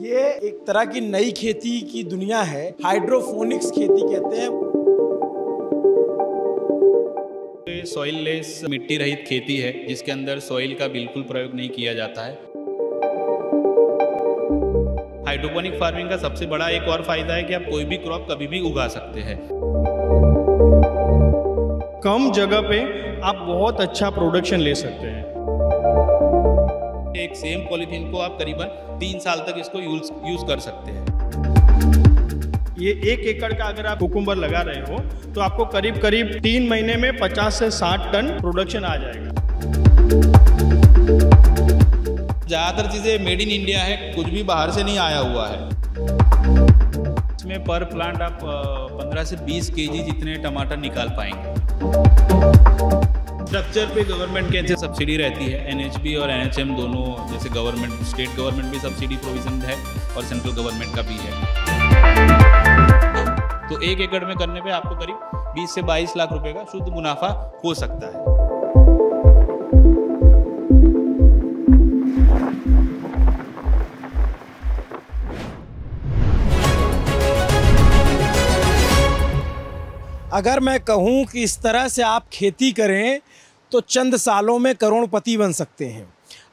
ये एक तरह की नई खेती की दुनिया है हाइड्रोफोनिक्स खेती कहते हैं सॉइल लेस मिट्टी रहित खेती है जिसके अंदर सॉइल का बिल्कुल प्रयोग नहीं किया जाता है हाइड्रोपोनिक फार्मिंग का सबसे बड़ा एक और फायदा है कि आप कोई भी क्रॉप कभी भी उगा सकते हैं कम जगह पे आप बहुत अच्छा प्रोडक्शन ले सकते हैं सकते एक सेम पॉलीथीन को आप करीबन तीन साल तक इसको यूज यूज़ कर सकते हैं ये एक एकड़ का अगर आप कुकुम्बर लगा रहे हो तो आपको करीब करीब तीन महीने में 50 से 60 टन प्रोडक्शन आ जाएगा ज़्यादातर चीज़ें मेड इन इंडिया है कुछ भी बाहर से नहीं आया हुआ है इसमें पर प्लांट आप 15 से 20 केजी जितने टमाटर निकाल पाएंगे स्ट्रक्चर पे गवर्नमेंट के सब्सिडी रहती है एन और एनएचएम दोनों जैसे गवर्नमेंट स्टेट गवर्नमेंट भी सब्सिडी प्रोविजन है और सेंट्रल गवर्नमेंट का भी है तो एक एकड़ में करने पे आपको करीब 20 से 22 लाख रुपए का शुद्ध मुनाफा हो सकता है अगर मैं कहूं कि इस तरह से आप खेती करें तो चंद सालों में करोड़पति बन सकते हैं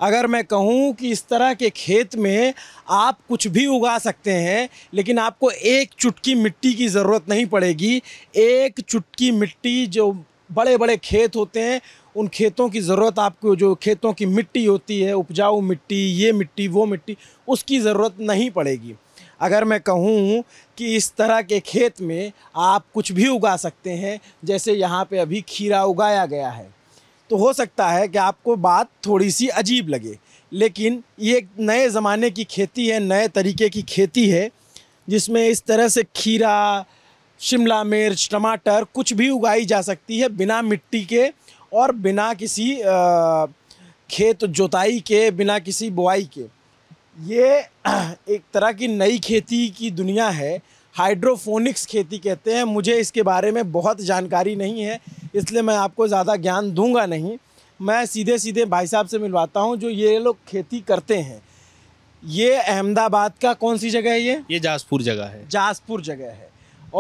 अगर मैं कहूँ कि इस तरह के खेत में आप कुछ भी उगा सकते हैं लेकिन आपको एक चुटकी मिट्टी की ज़रूरत नहीं पड़ेगी एक चुटकी मिट्टी जो बड़े बड़े खेत होते हैं उन खेतों की ज़रूरत आपको जो खेतों की मिट्टी होती है उपजाऊ मिट्टी ये मिट्टी वो मिट्टी उसकी ज़रूरत नहीं पड़ेगी अगर मैं कहूँ कि इस तरह के खेत में आप कुछ भी उगा सकते हैं जैसे यहाँ पे अभी खीरा उगाया गया है तो हो सकता है कि आपको बात थोड़ी सी अजीब लगे लेकिन ये एक नए ज़माने की खेती है नए तरीके की खेती है जिसमें इस तरह से खीरा शिमला मिर्च टमाटर कुछ भी उगाई जा सकती है बिना मिट्टी के और बिना किसी खेत जोताई के बिना किसी बुआई के ये एक तरह की नई खेती की दुनिया है हाइड्रोफोनिक्स खेती कहते हैं मुझे इसके बारे में बहुत जानकारी नहीं है इसलिए मैं आपको ज़्यादा ज्ञान दूंगा नहीं मैं सीधे सीधे भाई साहब से मिलवाता हूँ जो ये लोग खेती करते हैं ये अहमदाबाद का कौन सी जगह है ये ये जासपुर जगह है जासपुर जगह है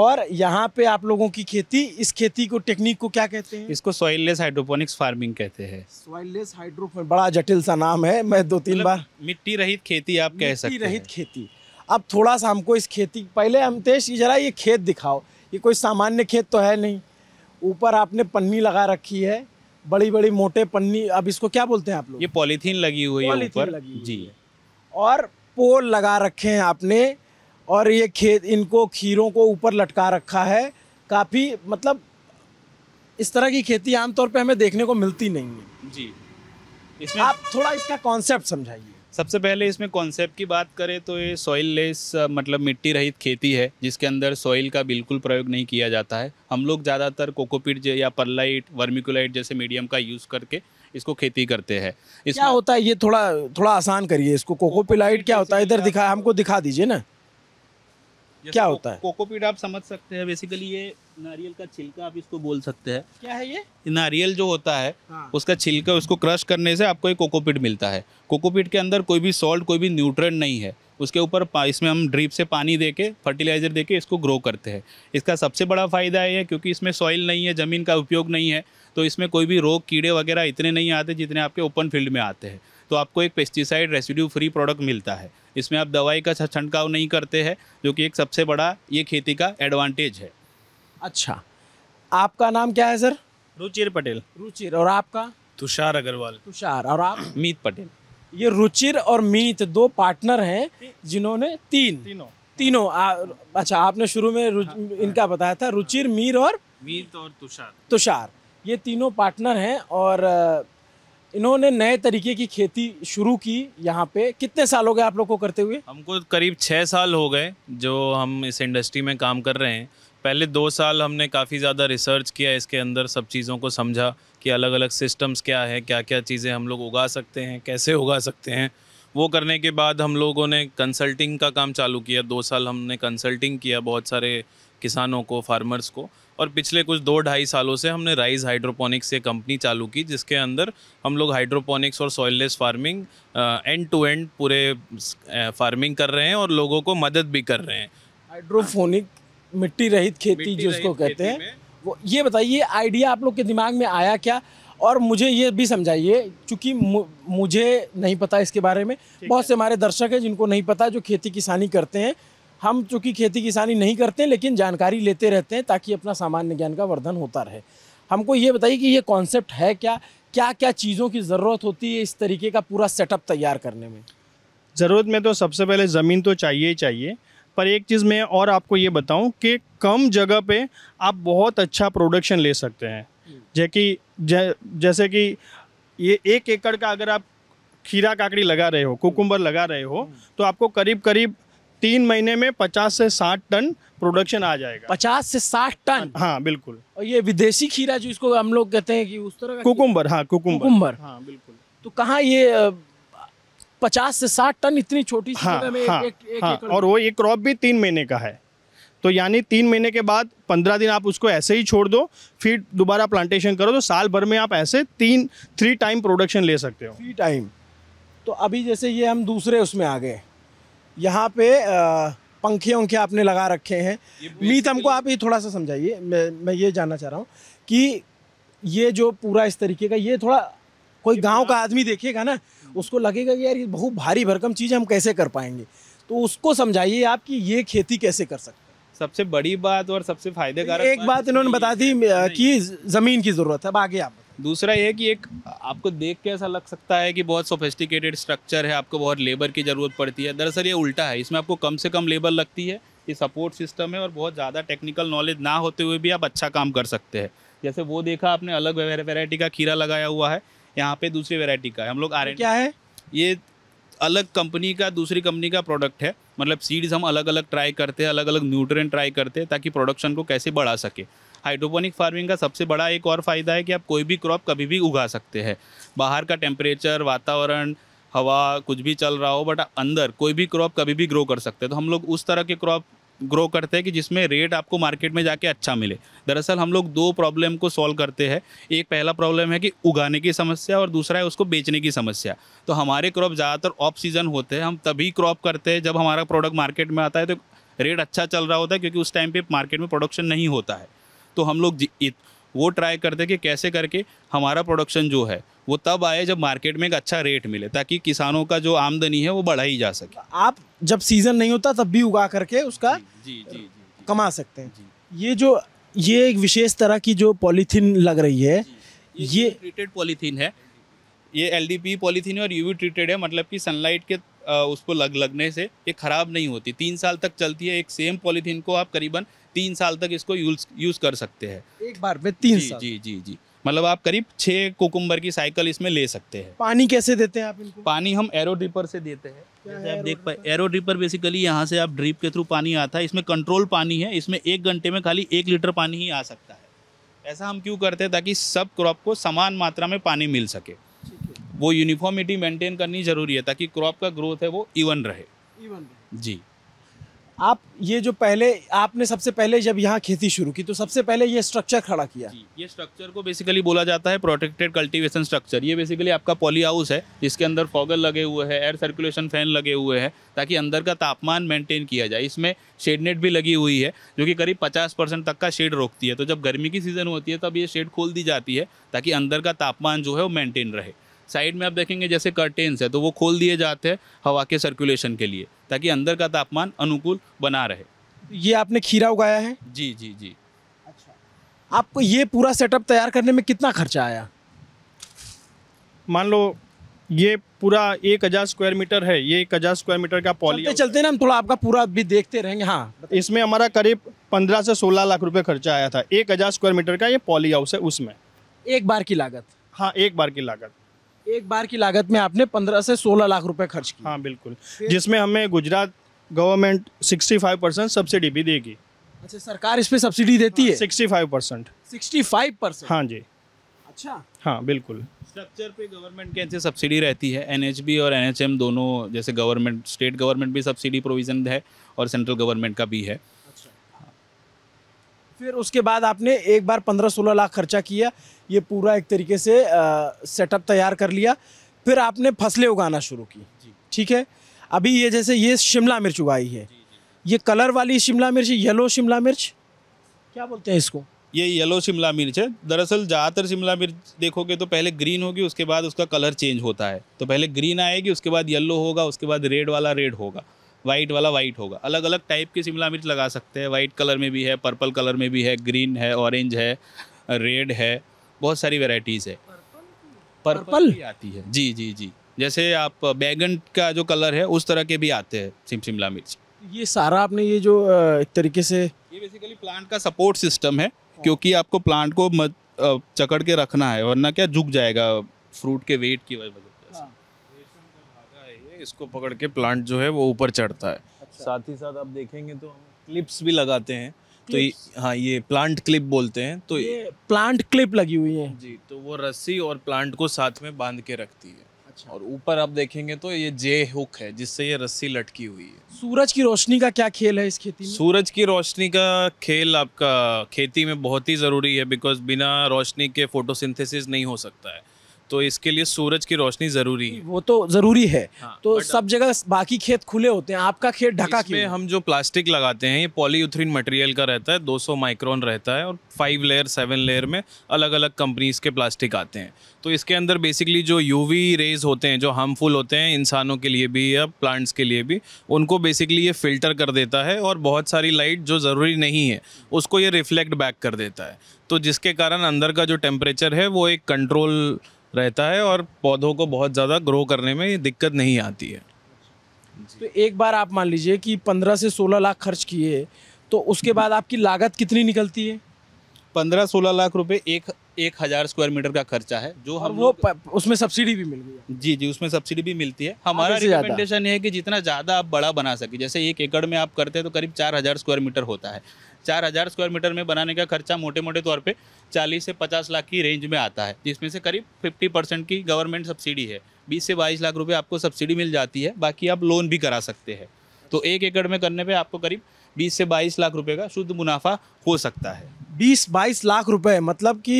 और यहाँ पे आप लोगों की खेती इस खेती को टेक्निक को क्या कहते हैं इसको सॉइललेस हाइड्रोपोनिक्स फार्मिंग कहते हैं सॉइललेस हाइड्रोपोनिक बड़ा जटिल सा नाम है मैं दो तीन मतलब बार मिट्टी रहित खेती आप कह सकते हैं रहित खेती अब थोड़ा सा हमको इस खेती पहले अमितेश जरा ये खेत दिखाओ ये कोई सामान्य खेत तो है नहीं ऊपर आपने पन्नी लगा रखी है बड़ी बड़ी मोटे पन्नी अब इसको क्या बोलते हैं आप लोग ये पॉलीथीन लगी हुई है ऊपर जी और पोल लगा रखे हैं आपने और ये खेत इनको खीरों को ऊपर लटका रखा है काफ़ी मतलब इस तरह की खेती आमतौर पर हमें देखने को मिलती नहीं है जी इसमें आप थोड़ा इसका कॉन्सेप्ट समझाइए सबसे पहले इसमें कॉन्सेप्ट की बात करें तो ये सॉइल लेस मतलब मिट्टी रहित खेती है जिसके अंदर सॉइल का बिल्कुल प्रयोग नहीं किया जाता है हम लोग ज़्यादातर कोकोपीट या परलाइट वर्मिकुलाइट जैसे मीडियम का यूज़ करके इसको खेती करते हैं इस क्या होता है ये थोड़ा थोड़ा आसान करिए इसको कोकोपीलाइट क्या होता है इधर दिखा हमको दिखा दीजिए ना क्या होता है कोकोपीट आप समझ सकते हैं बेसिकली ये नारियल का छिलका आप इसको बोल सकते हैं क्या है ये नारियल जो होता है हाँ। उसका छिलका उसको क्रश करने से आपको एक कोकोपीट मिलता है कोकोपीट के अंदर कोई भी सॉल्ट कोई भी न्यूट्रेंट नहीं है उसके ऊपर इसमें हम ड्रिप से पानी दे के फर्टिलाइज़र दे के इसको ग्रो करते हैं इसका सबसे बड़ा फ़ायदा ये है क्योंकि इसमें सॉइल नहीं है ज़मीन का उपयोग नहीं है तो इसमें कोई भी रोग कीड़े वगैरह इतने नहीं आते जितने आपके ओपन फील्ड में आते हैं तो आपको एक पेस्टिसाइड रेसिड्यू फ्री प्रोडक्ट मिलता है इसमें आप दवाई का छंटकाव नहीं करते हैं जो कि एक सबसे बड़ा ये खेती का एडवांटेज है अच्छा आपका नाम क्या है सर रुचिर पटेल रुचिर और आपका तुषार अग्रवाल तुषार और आप मीत पटेल ये रुचिर और मीत दो पार्टनर हैं जिन्होंने तीन तीनों तीनों आ, अच्छा आपने शुरू में हाँ, हाँ, इनका बताया था रुचिर मीर और मीत और तुषार तुषार ये तीनों पार्टनर हैं और इन्होंने नए तरीके की खेती शुरू की यहाँ पे कितने साल हो गए आप लोग को करते हुए हमको करीब छः साल हो गए जो हम इस इंडस्ट्री में काम कर रहे हैं पहले दो साल हमने काफ़ी ज़्यादा रिसर्च किया इसके अंदर सब चीज़ों को समझा कि अलग अलग सिस्टम्स क्या है क्या क्या चीज़ें हम लोग उगा सकते हैं कैसे उगा सकते हैं वो करने के बाद हम लोगों ने कंसल्टिंग का काम चालू किया दो साल हमने कंसल्टिंग किया बहुत सारे किसानों को फार्मर्स को और पिछले कुछ दो ढाई सालों से हमने राइज हाइड्रोपोनिक्स से कंपनी चालू की जिसके अंदर हम लोग हाइड्रोपोनिक्स और soilless farming end to end पूरे फार्मिंग कर रहे हैं और लोगों को मदद भी कर रहे हैं हाइड्रोफोनिक मिट्टी रहित खेती जिसको कहते हैं वो ये बताइए आइडिया आप लोग के दिमाग में आया क्या और मुझे ये भी समझाइए क्योंकि मुझे नहीं पता इसके बारे में बहुत से हमारे दर्शक हैं जिनको नहीं पता जो खेती किसानी करते हैं हम चूँकि खेती किसानी नहीं करते लेकिन जानकारी लेते रहते हैं ताकि अपना सामान्य ज्ञान का वर्धन होता रहे हमको ये बताइए कि ये कॉन्सेप्ट है क्या क्या क्या चीज़ों की ज़रूरत होती है इस तरीके का पूरा सेटअप तैयार करने में ज़रूरत में तो सबसे पहले ज़मीन तो चाहिए ही चाहिए पर एक चीज़ मैं और आपको ये बताऊं कि कम जगह पे आप बहुत अच्छा प्रोडक्शन ले सकते हैं जै कि जै, जैसे कि ये एक एकड़ का अगर आप खीरा काकड़ी लगा रहे हो कुकुम्बर लगा रहे हो तो आपको करीब करीब तीन महीने में पचास से साठ टन प्रोडक्शन आ जाएगा पचास से साठ टन हाँ बिल्कुल और ये विदेशी खीरा जो इसको हम लोग कहते हैं कि उस तरह कुकुम्बर हाँ कुकुम्बर कुकुम्बर हाँ बिल्कुल तो कहाँ ये पचास से साठ टन इतनी छोटी हाँ, में हाँ, एक, एक, हाँ, एक और वो ये क्रॉप भी तीन महीने का है तो यानी तीन महीने के बाद पंद्रह दिन आप उसको ऐसे ही छोड़ दो फिर दोबारा प्लांटेशन करो तो साल भर में आप ऐसे तीन थ्री टाइम प्रोडक्शन ले सकते हो थ्री टाइम तो अभी जैसे ये हम दूसरे उसमें आ गए यहाँ पे पंखे वंखे आपने लगा रखे हैं मीत हमको आप ये थोड़ा सा समझाइए मैं मैं ये जानना चाह रहा हूँ कि ये जो पूरा इस तरीके का ये थोड़ा कोई गांव का आदमी देखेगा ना उसको लगेगा कि यार ये बहुत भारी भरकम चीज़ हम कैसे कर पाएंगे तो उसको समझाइए आप कि ये खेती कैसे कर सकते सबसे बड़ी बात और सबसे फ़ायदेकार एक बात इन्होंने तो बता दी कि ज़मीन की ज़रूरत है अब आगे आप दूसरा ये कि एक आपको देख के ऐसा लग सकता है कि बहुत सोफेस्टिकेटेड स्ट्रक्चर है आपको बहुत लेबर की ज़रूरत पड़ती है दरअसल ये उल्टा है इसमें आपको कम से कम लेबर लगती है ये सपोर्ट सिस्टम है और बहुत ज़्यादा टेक्निकल नॉलेज ना होते हुए भी आप अच्छा काम कर सकते हैं जैसे वो देखा आपने अलग वेराइटी का खीरा लगाया हुआ है यहाँ पे दूसरी वेराइटी का है हम लोग आर क्या है ये अलग कंपनी का दूसरी कंपनी का प्रोडक्ट है मतलब सीड्स हम अलग अलग ट्राई करते हैं अलग अलग न्यूट्रिएंट ट्राई करते हैं ताकि प्रोडक्शन को कैसे बढ़ा सके हाइड्रोपोनिक फार्मिंग का सबसे बड़ा एक और फ़ायदा है कि आप कोई भी क्रॉप कभी भी उगा सकते हैं बाहर का टेम्परेचर वातावरण हवा कुछ भी चल रहा हो बट अंदर कोई भी क्रॉप कभी भी ग्रो कर सकते हैं तो हम लोग उस तरह के क्रॉप ग्रो करते हैं कि जिसमें रेट आपको मार्केट में जाके अच्छा मिले दरअसल हम लोग दो प्रॉब्लम को सॉल्व करते हैं एक पहला प्रॉब्लम है कि उगाने की समस्या और दूसरा है उसको बेचने की समस्या तो हमारे क्रॉप ज़्यादातर ऑफ सीज़न होते हैं हम तभी क्रॉप करते हैं जब हमारा प्रोडक्ट मार्केट में आता है तो रेट अच्छा चल रहा होता है क्योंकि उस टाइम पर मार्केट में प्रोडक्शन नहीं होता है तो हम लोग वो ट्राई करते कि कैसे करके हमारा प्रोडक्शन जो है वो तब आए जब मार्केट में एक अच्छा रेट मिले ताकि किसानों का जो आमदनी है वो बढ़ाई जा सके आप जब सीज़न नहीं होता तब भी उगा करके उसका जी जी, जी, जी कमा सकते हैं ये जो ये एक विशेष तरह की जो पॉलीथीन लग रही है ये, ये ट्रीटेड पॉलीथीन है ये एल डी पी पॉलीथीन और यूवी ट्रीटेड है मतलब कि सनलाइट के उसको लग लगने से ये ख़राब नहीं होती तीन साल तक चलती है एक सेम पॉलीथीन को आप करीबन तीन साल तक इसको यूज यूज़ कर सकते हैं एक बार में तीन जी, साल जी जी जी मतलब आप करीब छः कोकुम्बर की साइकिल इसमें ले सकते हैं पानी कैसे देते हैं आप इनको पानी हम एरो ड्रिपर से देते हैं जैसे आप देख पाए एरो ड्रिपर बेसिकली यहाँ से आप ड्रिप के थ्रू पानी आता है इसमें कंट्रोल पानी है इसमें एक घंटे में खाली एक लीटर पानी ही आ सकता है ऐसा हम क्यों करते हैं ताकि सब क्रॉप को समान मात्रा में पानी मिल सके वो यूनिफॉर्मिटी मेंटेन करनी ज़रूरी है ताकि क्रॉप का ग्रोथ है वो इवन रहे इवन जी आप ये जो पहले आपने सबसे पहले जब यहाँ खेती शुरू की तो सबसे पहले ये स्ट्रक्चर खड़ा किया ये स्ट्रक्चर को बेसिकली बोला जाता है प्रोटेक्टेड कल्टीवेशन स्ट्रक्चर ये बेसिकली आपका पॉली हाउस है जिसके अंदर फॉगल लगे हुए हैं एयर सर्कुलेशन फैन लगे हुए हैं ताकि अंदर का तापमान मेंटेन किया जाए इसमें शेड नेट भी लगी हुई है जो कि करीब पचास परसेंट तक का शेड रोकती है तो जब गर्मी की सीज़न होती है तब ये शेड खोल दी जाती है ताकि अंदर का तापमान जो है वो मेनटेन रहे साइड में आप देखेंगे जैसे कर्टेन्स है तो वो खोल दिए जाते हैं हवा के सर्कुलेशन के लिए ताकि अंदर का तापमान अनुकूल बना रहे ये आपने खीरा उगाया है जी जी जी अच्छा आपको ये पूरा सेटअप तैयार करने में कितना खर्चा आया मान लो ये पूरा एक हज़ार स्क्वायर मीटर है ये एक हज़ार स्क्वायर मीटर का पॉली चलते, चलते ना हम थोड़ा आपका पूरा भी देखते रहेंगे हाँ इसमें हमारा करीब पंद्रह से सोलह लाख रुपए खर्चा आया था एक हज़ार स्क्वायर मीटर का ये पॉली हाउस है उसमें एक बार की लागत हाँ एक बार की लागत एक बार की लागत में आपने पंद्रह से सोलह लाख रुपए खर्च किए हाँ बिल्कुल जिसमें हमें Gujarat government sixty five percent subsidy भी देगी अच्छा सरकार इस पर सब्सिडी देती हाँ, है sixty five percent sixty five percent हाँ जी अच्छा हाँ बिल्कुल स्ट्रक्चर पे गवर्नमेंट के ऐसे सब्सिडी रहती है एन और एन दोनों जैसे गवर्नमेंट स्टेट गवर्नमेंट भी सब्सिडी प्रोविजन है और सेंट्रल गवर्नमेंट का भी है फिर उसके बाद आपने एक बार पंद्रह सोलह लाख खर्चा किया ये पूरा एक तरीके से सेटअप तैयार कर लिया फिर आपने फसलें उगाना शुरू की ठीक है अभी ये जैसे ये शिमला मिर्च उगाई है ये कलर वाली शिमला मिर्च येलो शिमला मिर्च क्या बोलते हैं इसको ये येलो शिमला मिर्च है दरअसल ज़्यादातर शिमला मिर्च देखोगे तो पहले ग्रीन होगी उसके बाद उसका कलर चेंज होता है तो पहले ग्रीन आएगी उसके बाद येलो होगा उसके बाद रेड वाला रेड होगा वाइट वाला वाइट होगा अलग अलग टाइप की शिमला मिर्च लगा सकते हैं वाइट कलर में भी है पर्पल कलर में भी है ग्रीन है ऑरेंज है रेड है बहुत सारी वेराइटीज़ है पर्पल, भी आती है जी जी जी जैसे आप बैगन का जो कलर है उस तरह के भी आते हैं शिमला मिर्च ये सारा आपने ये जो एक तरीके से ये बेसिकली प्लांट का सपोर्ट सिस्टम है क्योंकि आपको प्लांट को मत चकड़ के रखना है वरना क्या झुक जाएगा फ्रूट के वेट की वजह इसको पकड़ के प्लांट जो है वो ऊपर चढ़ता है अच्छा। साथ ही साथ आप देखेंगे तो हम क्लिप्स भी लगाते हैं तो ये, हाँ ये प्लांट क्लिप बोलते हैं तो ये प्लांट क्लिप लगी हुई है जी तो वो रस्सी और प्लांट को साथ में बांध के रखती है अच्छा और ऊपर आप देखेंगे तो ये जे हुक है जिससे ये रस्सी लटकी हुई है सूरज की रोशनी का क्या खेल है इस खेती में सूरज की रोशनी का खेल आपका खेती में बहुत ही ज़रूरी है बिकॉज बिना रोशनी के फोटोसिंथेसिस नहीं हो सकता है तो इसके लिए सूरज की रोशनी जरूरी है वो तो जरूरी है हाँ, तो सब जगह बाकी खेत खुले होते हैं आपका खेत ढका क्यों हम जो प्लास्टिक लगाते हैं ये पॉलीयूथ्रीन मटेरियल का रहता है 200 माइक्रोन रहता है और फाइव लेयर सेवन लेयर में अलग अलग कंपनीज के प्लास्टिक आते हैं तो इसके अंदर बेसिकली जो यू रेज होते हैं जो हार्मफुल होते हैं इंसानों के लिए भी या प्लांट्स के लिए भी उनको बेसिकली ये फिल्टर कर देता है और बहुत सारी लाइट जो ज़रूरी नहीं है उसको ये रिफ्लेक्ट बैक कर देता है तो जिसके कारण अंदर का जो टेम्परेचर है वो एक कंट्रोल रहता है और पौधों को बहुत ज़्यादा ग्रो करने में दिक्कत नहीं आती है तो एक बार आप मान लीजिए कि पंद्रह से सोलह लाख खर्च किए तो उसके बाद आपकी लागत कितनी निकलती है पंद्रह सोलह लाख रुपए एक एक हज़ार स्क्वायर मीटर का खर्चा है जो हम वो उसमें सब्सिडी भी मिल गई जी जी उसमें सब्सिडी भी मिलती है हमारा रिकमेंडेशन है कि जितना ज़्यादा आप बड़ा बना सके जैसे एक एकड़ में आप करते हैं तो करीब चार हज़ार स्क्वायर मीटर होता है चार हज़ार स्क्वायर मीटर में बनाने का खर्चा मोटे मोटे तौर पे 40 से 50 लाख की रेंज में आता है जिसमें से करीब 50 परसेंट की गवर्नमेंट सब्सिडी है 20 से 22 लाख रुपए आपको सब्सिडी मिल जाती है बाकी आप लोन भी करा सकते हैं तो एक एकड़ में करने पर आपको करीब बीस से बाईस लाख रुपये का शुद्ध मुनाफा हो सकता है बीस बाईस लाख रुपये मतलब कि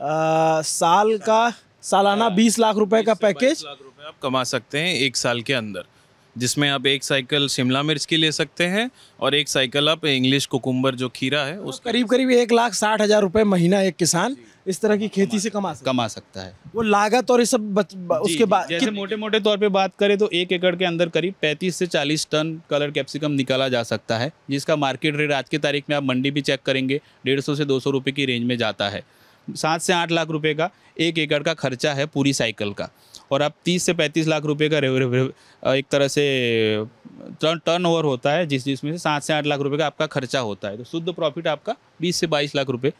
साल का सालाना हाँ, बीस लाख रुपये का पैकेज आप कमा सकते हैं एक साल के अंदर जिसमें आप एक साइकिल शिमला मिर्च की ले सकते हैं और एक साइकिल आप इंग्लिश कुकुम्बर जो खीरा है तो उस करीब करीब एक लाख साठ हज़ार रुपये महीना एक किसान इस तरह की खेती से कमा सकता कमा सकता है वो लागत और ये सब बच, उसके बाद जैसे मोटे मोटे तौर पे बात करें तो एक एकड़ के अंदर करीब 35 से 40 टन कलर कैप्सिकम निकाला जा सकता है जिसका मार्केट रेट आज की तारीख में आप मंडी भी चेक करेंगे डेढ़ सौ से दो सौ रुपये की रेंज में जाता है सात से आठ लाख रुपये का एक एकड़ का खर्चा है पूरी साइकिल का और आप तीस से पैंतीस लाख रुपये का एक तरह से टर्न टर्न ओवर होता है जिस जिसमें से सात से आठ लाख रुपये का आपका खर्चा होता है तो शुद्ध प्रॉफिट आपका बीस से बाईस लाख रुपये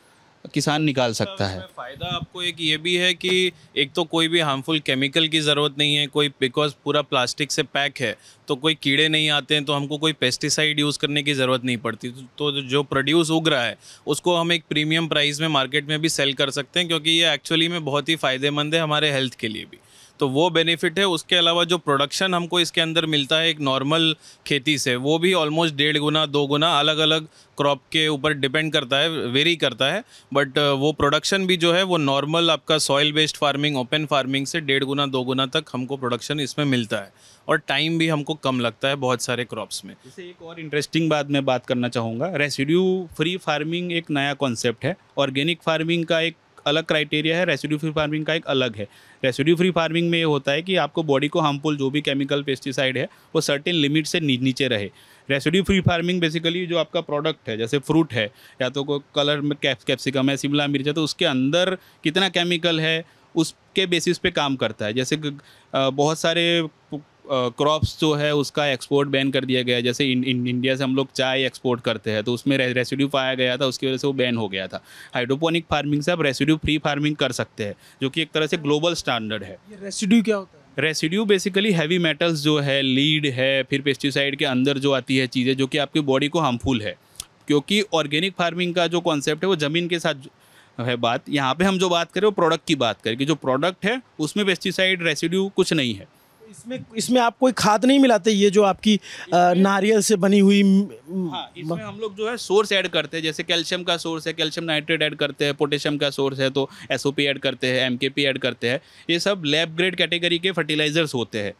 किसान निकाल सकता है फ़ायदा आपको एक ये भी है कि एक तो कोई भी हार्मफुल केमिकल की ज़रूरत नहीं है कोई बिकॉज पूरा प्लास्टिक से पैक है तो कोई कीड़े नहीं आते हैं तो हमको कोई पेस्टिसाइड यूज़ करने की ज़रूरत नहीं पड़ती तो, तो जो प्रोड्यूस उग रहा है उसको हम एक प्रीमियम प्राइस में मार्केट में भी सेल कर सकते हैं क्योंकि ये एक्चुअली में बहुत ही फ़ायदेमंद है हमारे हेल्थ के लिए भी तो वो बेनिफिट है उसके अलावा जो प्रोडक्शन हमको इसके अंदर मिलता है एक नॉर्मल खेती से वो भी ऑलमोस्ट डेढ़ गुना दो गुना अलग अलग क्रॉप के ऊपर डिपेंड करता है वेरी करता है बट वो प्रोडक्शन भी जो है वो नॉर्मल आपका soil based farming open farming से डेढ़ गुना दो गुना तक हमको प्रोडक्शन इसमें मिलता है और टाइम भी हमको कम लगता है बहुत सारे क्रॉप्स में जैसे एक और इंटरेस्टिंग बात मैं बात करना चाहूँगा रेसिड्यू फ्री फार्मिंग एक नया कॉन्सेप्ट है ऑर्गेनिक फार्मिंग का एक अलग क्राइटेरिया है रेसिड्यू फ्री फार्मिंग का एक अलग है रेसिड्यू फ्री फार्मिंग में ये होता है कि आपको बॉडी को हार्मफुल जो भी केमिकल पेस्टिसाइड है वो सर्टेन लिमिट से नीचे रहे रेसिड्यू फ्री फार्मिंग बेसिकली जो आपका प्रोडक्ट है जैसे फ्रूट है या तो कोई कलर में कैप कैप्सिकम है शिमला मिर्च है तो उसके अंदर कितना केमिकल है उसके बेसिस पे काम करता है जैसे बहुत सारे क्रॉप्स जो है उसका एक्सपोर्ट बैन कर दिया गया जैसे इं, इं, इंडिया से हम लोग चाय एक्सपोर्ट करते हैं तो उसमें रे, रेसिड्यू पाया गया था उसकी वजह से वो बैन हो गया था हाइड्रोपोनिक फार्मिंग से आप रेसिड्यू फ्री फार्मिंग कर सकते हैं जो कि एक तरह से ग्लोबल स्टैंडर्ड है रेसिड्यू क्या होता है रेसिड्यू बेसिकली हैवी मेटल्स जो है लीड है फिर पेस्टिसाइड के अंदर जो आती है चीज़ें जो कि आपकी बॉडी को हार्मफुल है क्योंकि ऑर्गेनिक फार्मिंग का जो कॉन्सेप्ट है वो ज़मीन के साथ है बात यहाँ पे हम जो बात करें वो प्रोडक्ट की बात करें कि जो प्रोडक्ट है उसमें पेस्टिसाइड रेसिड्यू कुछ नहीं है तो इसमें इसमें आप कोई खाद नहीं मिलाते ये जो आपकी नारियल से बनी हुई हाँ, इसमें हम लोग जो है सोर्स ऐड करते हैं जैसे कैल्शियम का सोर्स है कैल्शियम नाइट्रेट ऐड करते हैं पोटेशियम का सोर्स है तो एस ऐड करते हैं एम ऐड करते हैं ये सब लैब ग्रेड कैटेगरी के फर्टिलाइजर्स होते हैं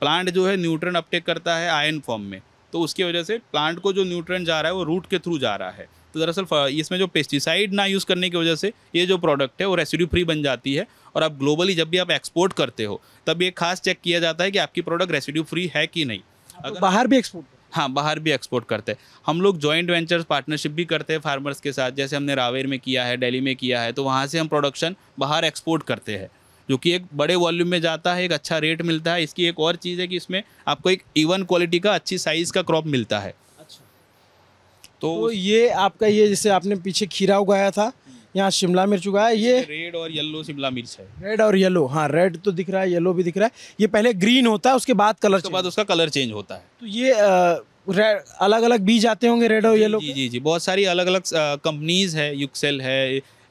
प्लांट जो है न्यूट्रन अपटेक करता है आयन फॉर्म में तो उसकी वजह से प्लांट को जो न्यूट्रन जा रहा है वो रूट के थ्रू जा रहा है तो दरअसल इसमें जो पेस्टिसाइड ना यूज़ करने की वजह से ये जो प्रोडक्ट है वो रेसिड्यू फ्री बन जाती है और आप ग्लोबली जब भी आप एक्सपोर्ट करते हो तब ये खास चेक किया जाता है कि आपकी प्रोडक्ट रेसिड्यू फ्री है कि नहीं हाँ, तो अगर बाहर भी एक्सपोर्ट हाँ बाहर भी एक्सपोर्ट करते हैं हम लोग जॉइंट वेंचर्स पार्टनरशिप भी करते हैं फार्मर्स के साथ जैसे हमने रावेर में किया है दिल्ली में किया है तो वहाँ से हम प्रोडक्शन बाहर एक्सपोर्ट करते हैं जो कि एक बड़े वॉल्यूम में जाता है एक अच्छा रेट मिलता है इसकी एक और चीज़ है कि इसमें आपको एक इवन क्वालिटी का अच्छी साइज़ का क्रॉप मिलता है तो, तो ये आपका ये जैसे आपने पीछे खीरा उगाया था यहाँ शिमला मिर्च उगाया ये रेड और येलो शिमला मिर्च है रेड और येलो हाँ रेड तो दिख रहा है येलो भी दिख रहा है ये पहले ग्रीन होता है उसके बाद कलर उसके बाद उसका कलर चेंज होता है तो ये रेड अलग अलग बीज आते होंगे रेड और येलो जी जी जी बहुत सारी अलग अलग कंपनीज है युक्सेल है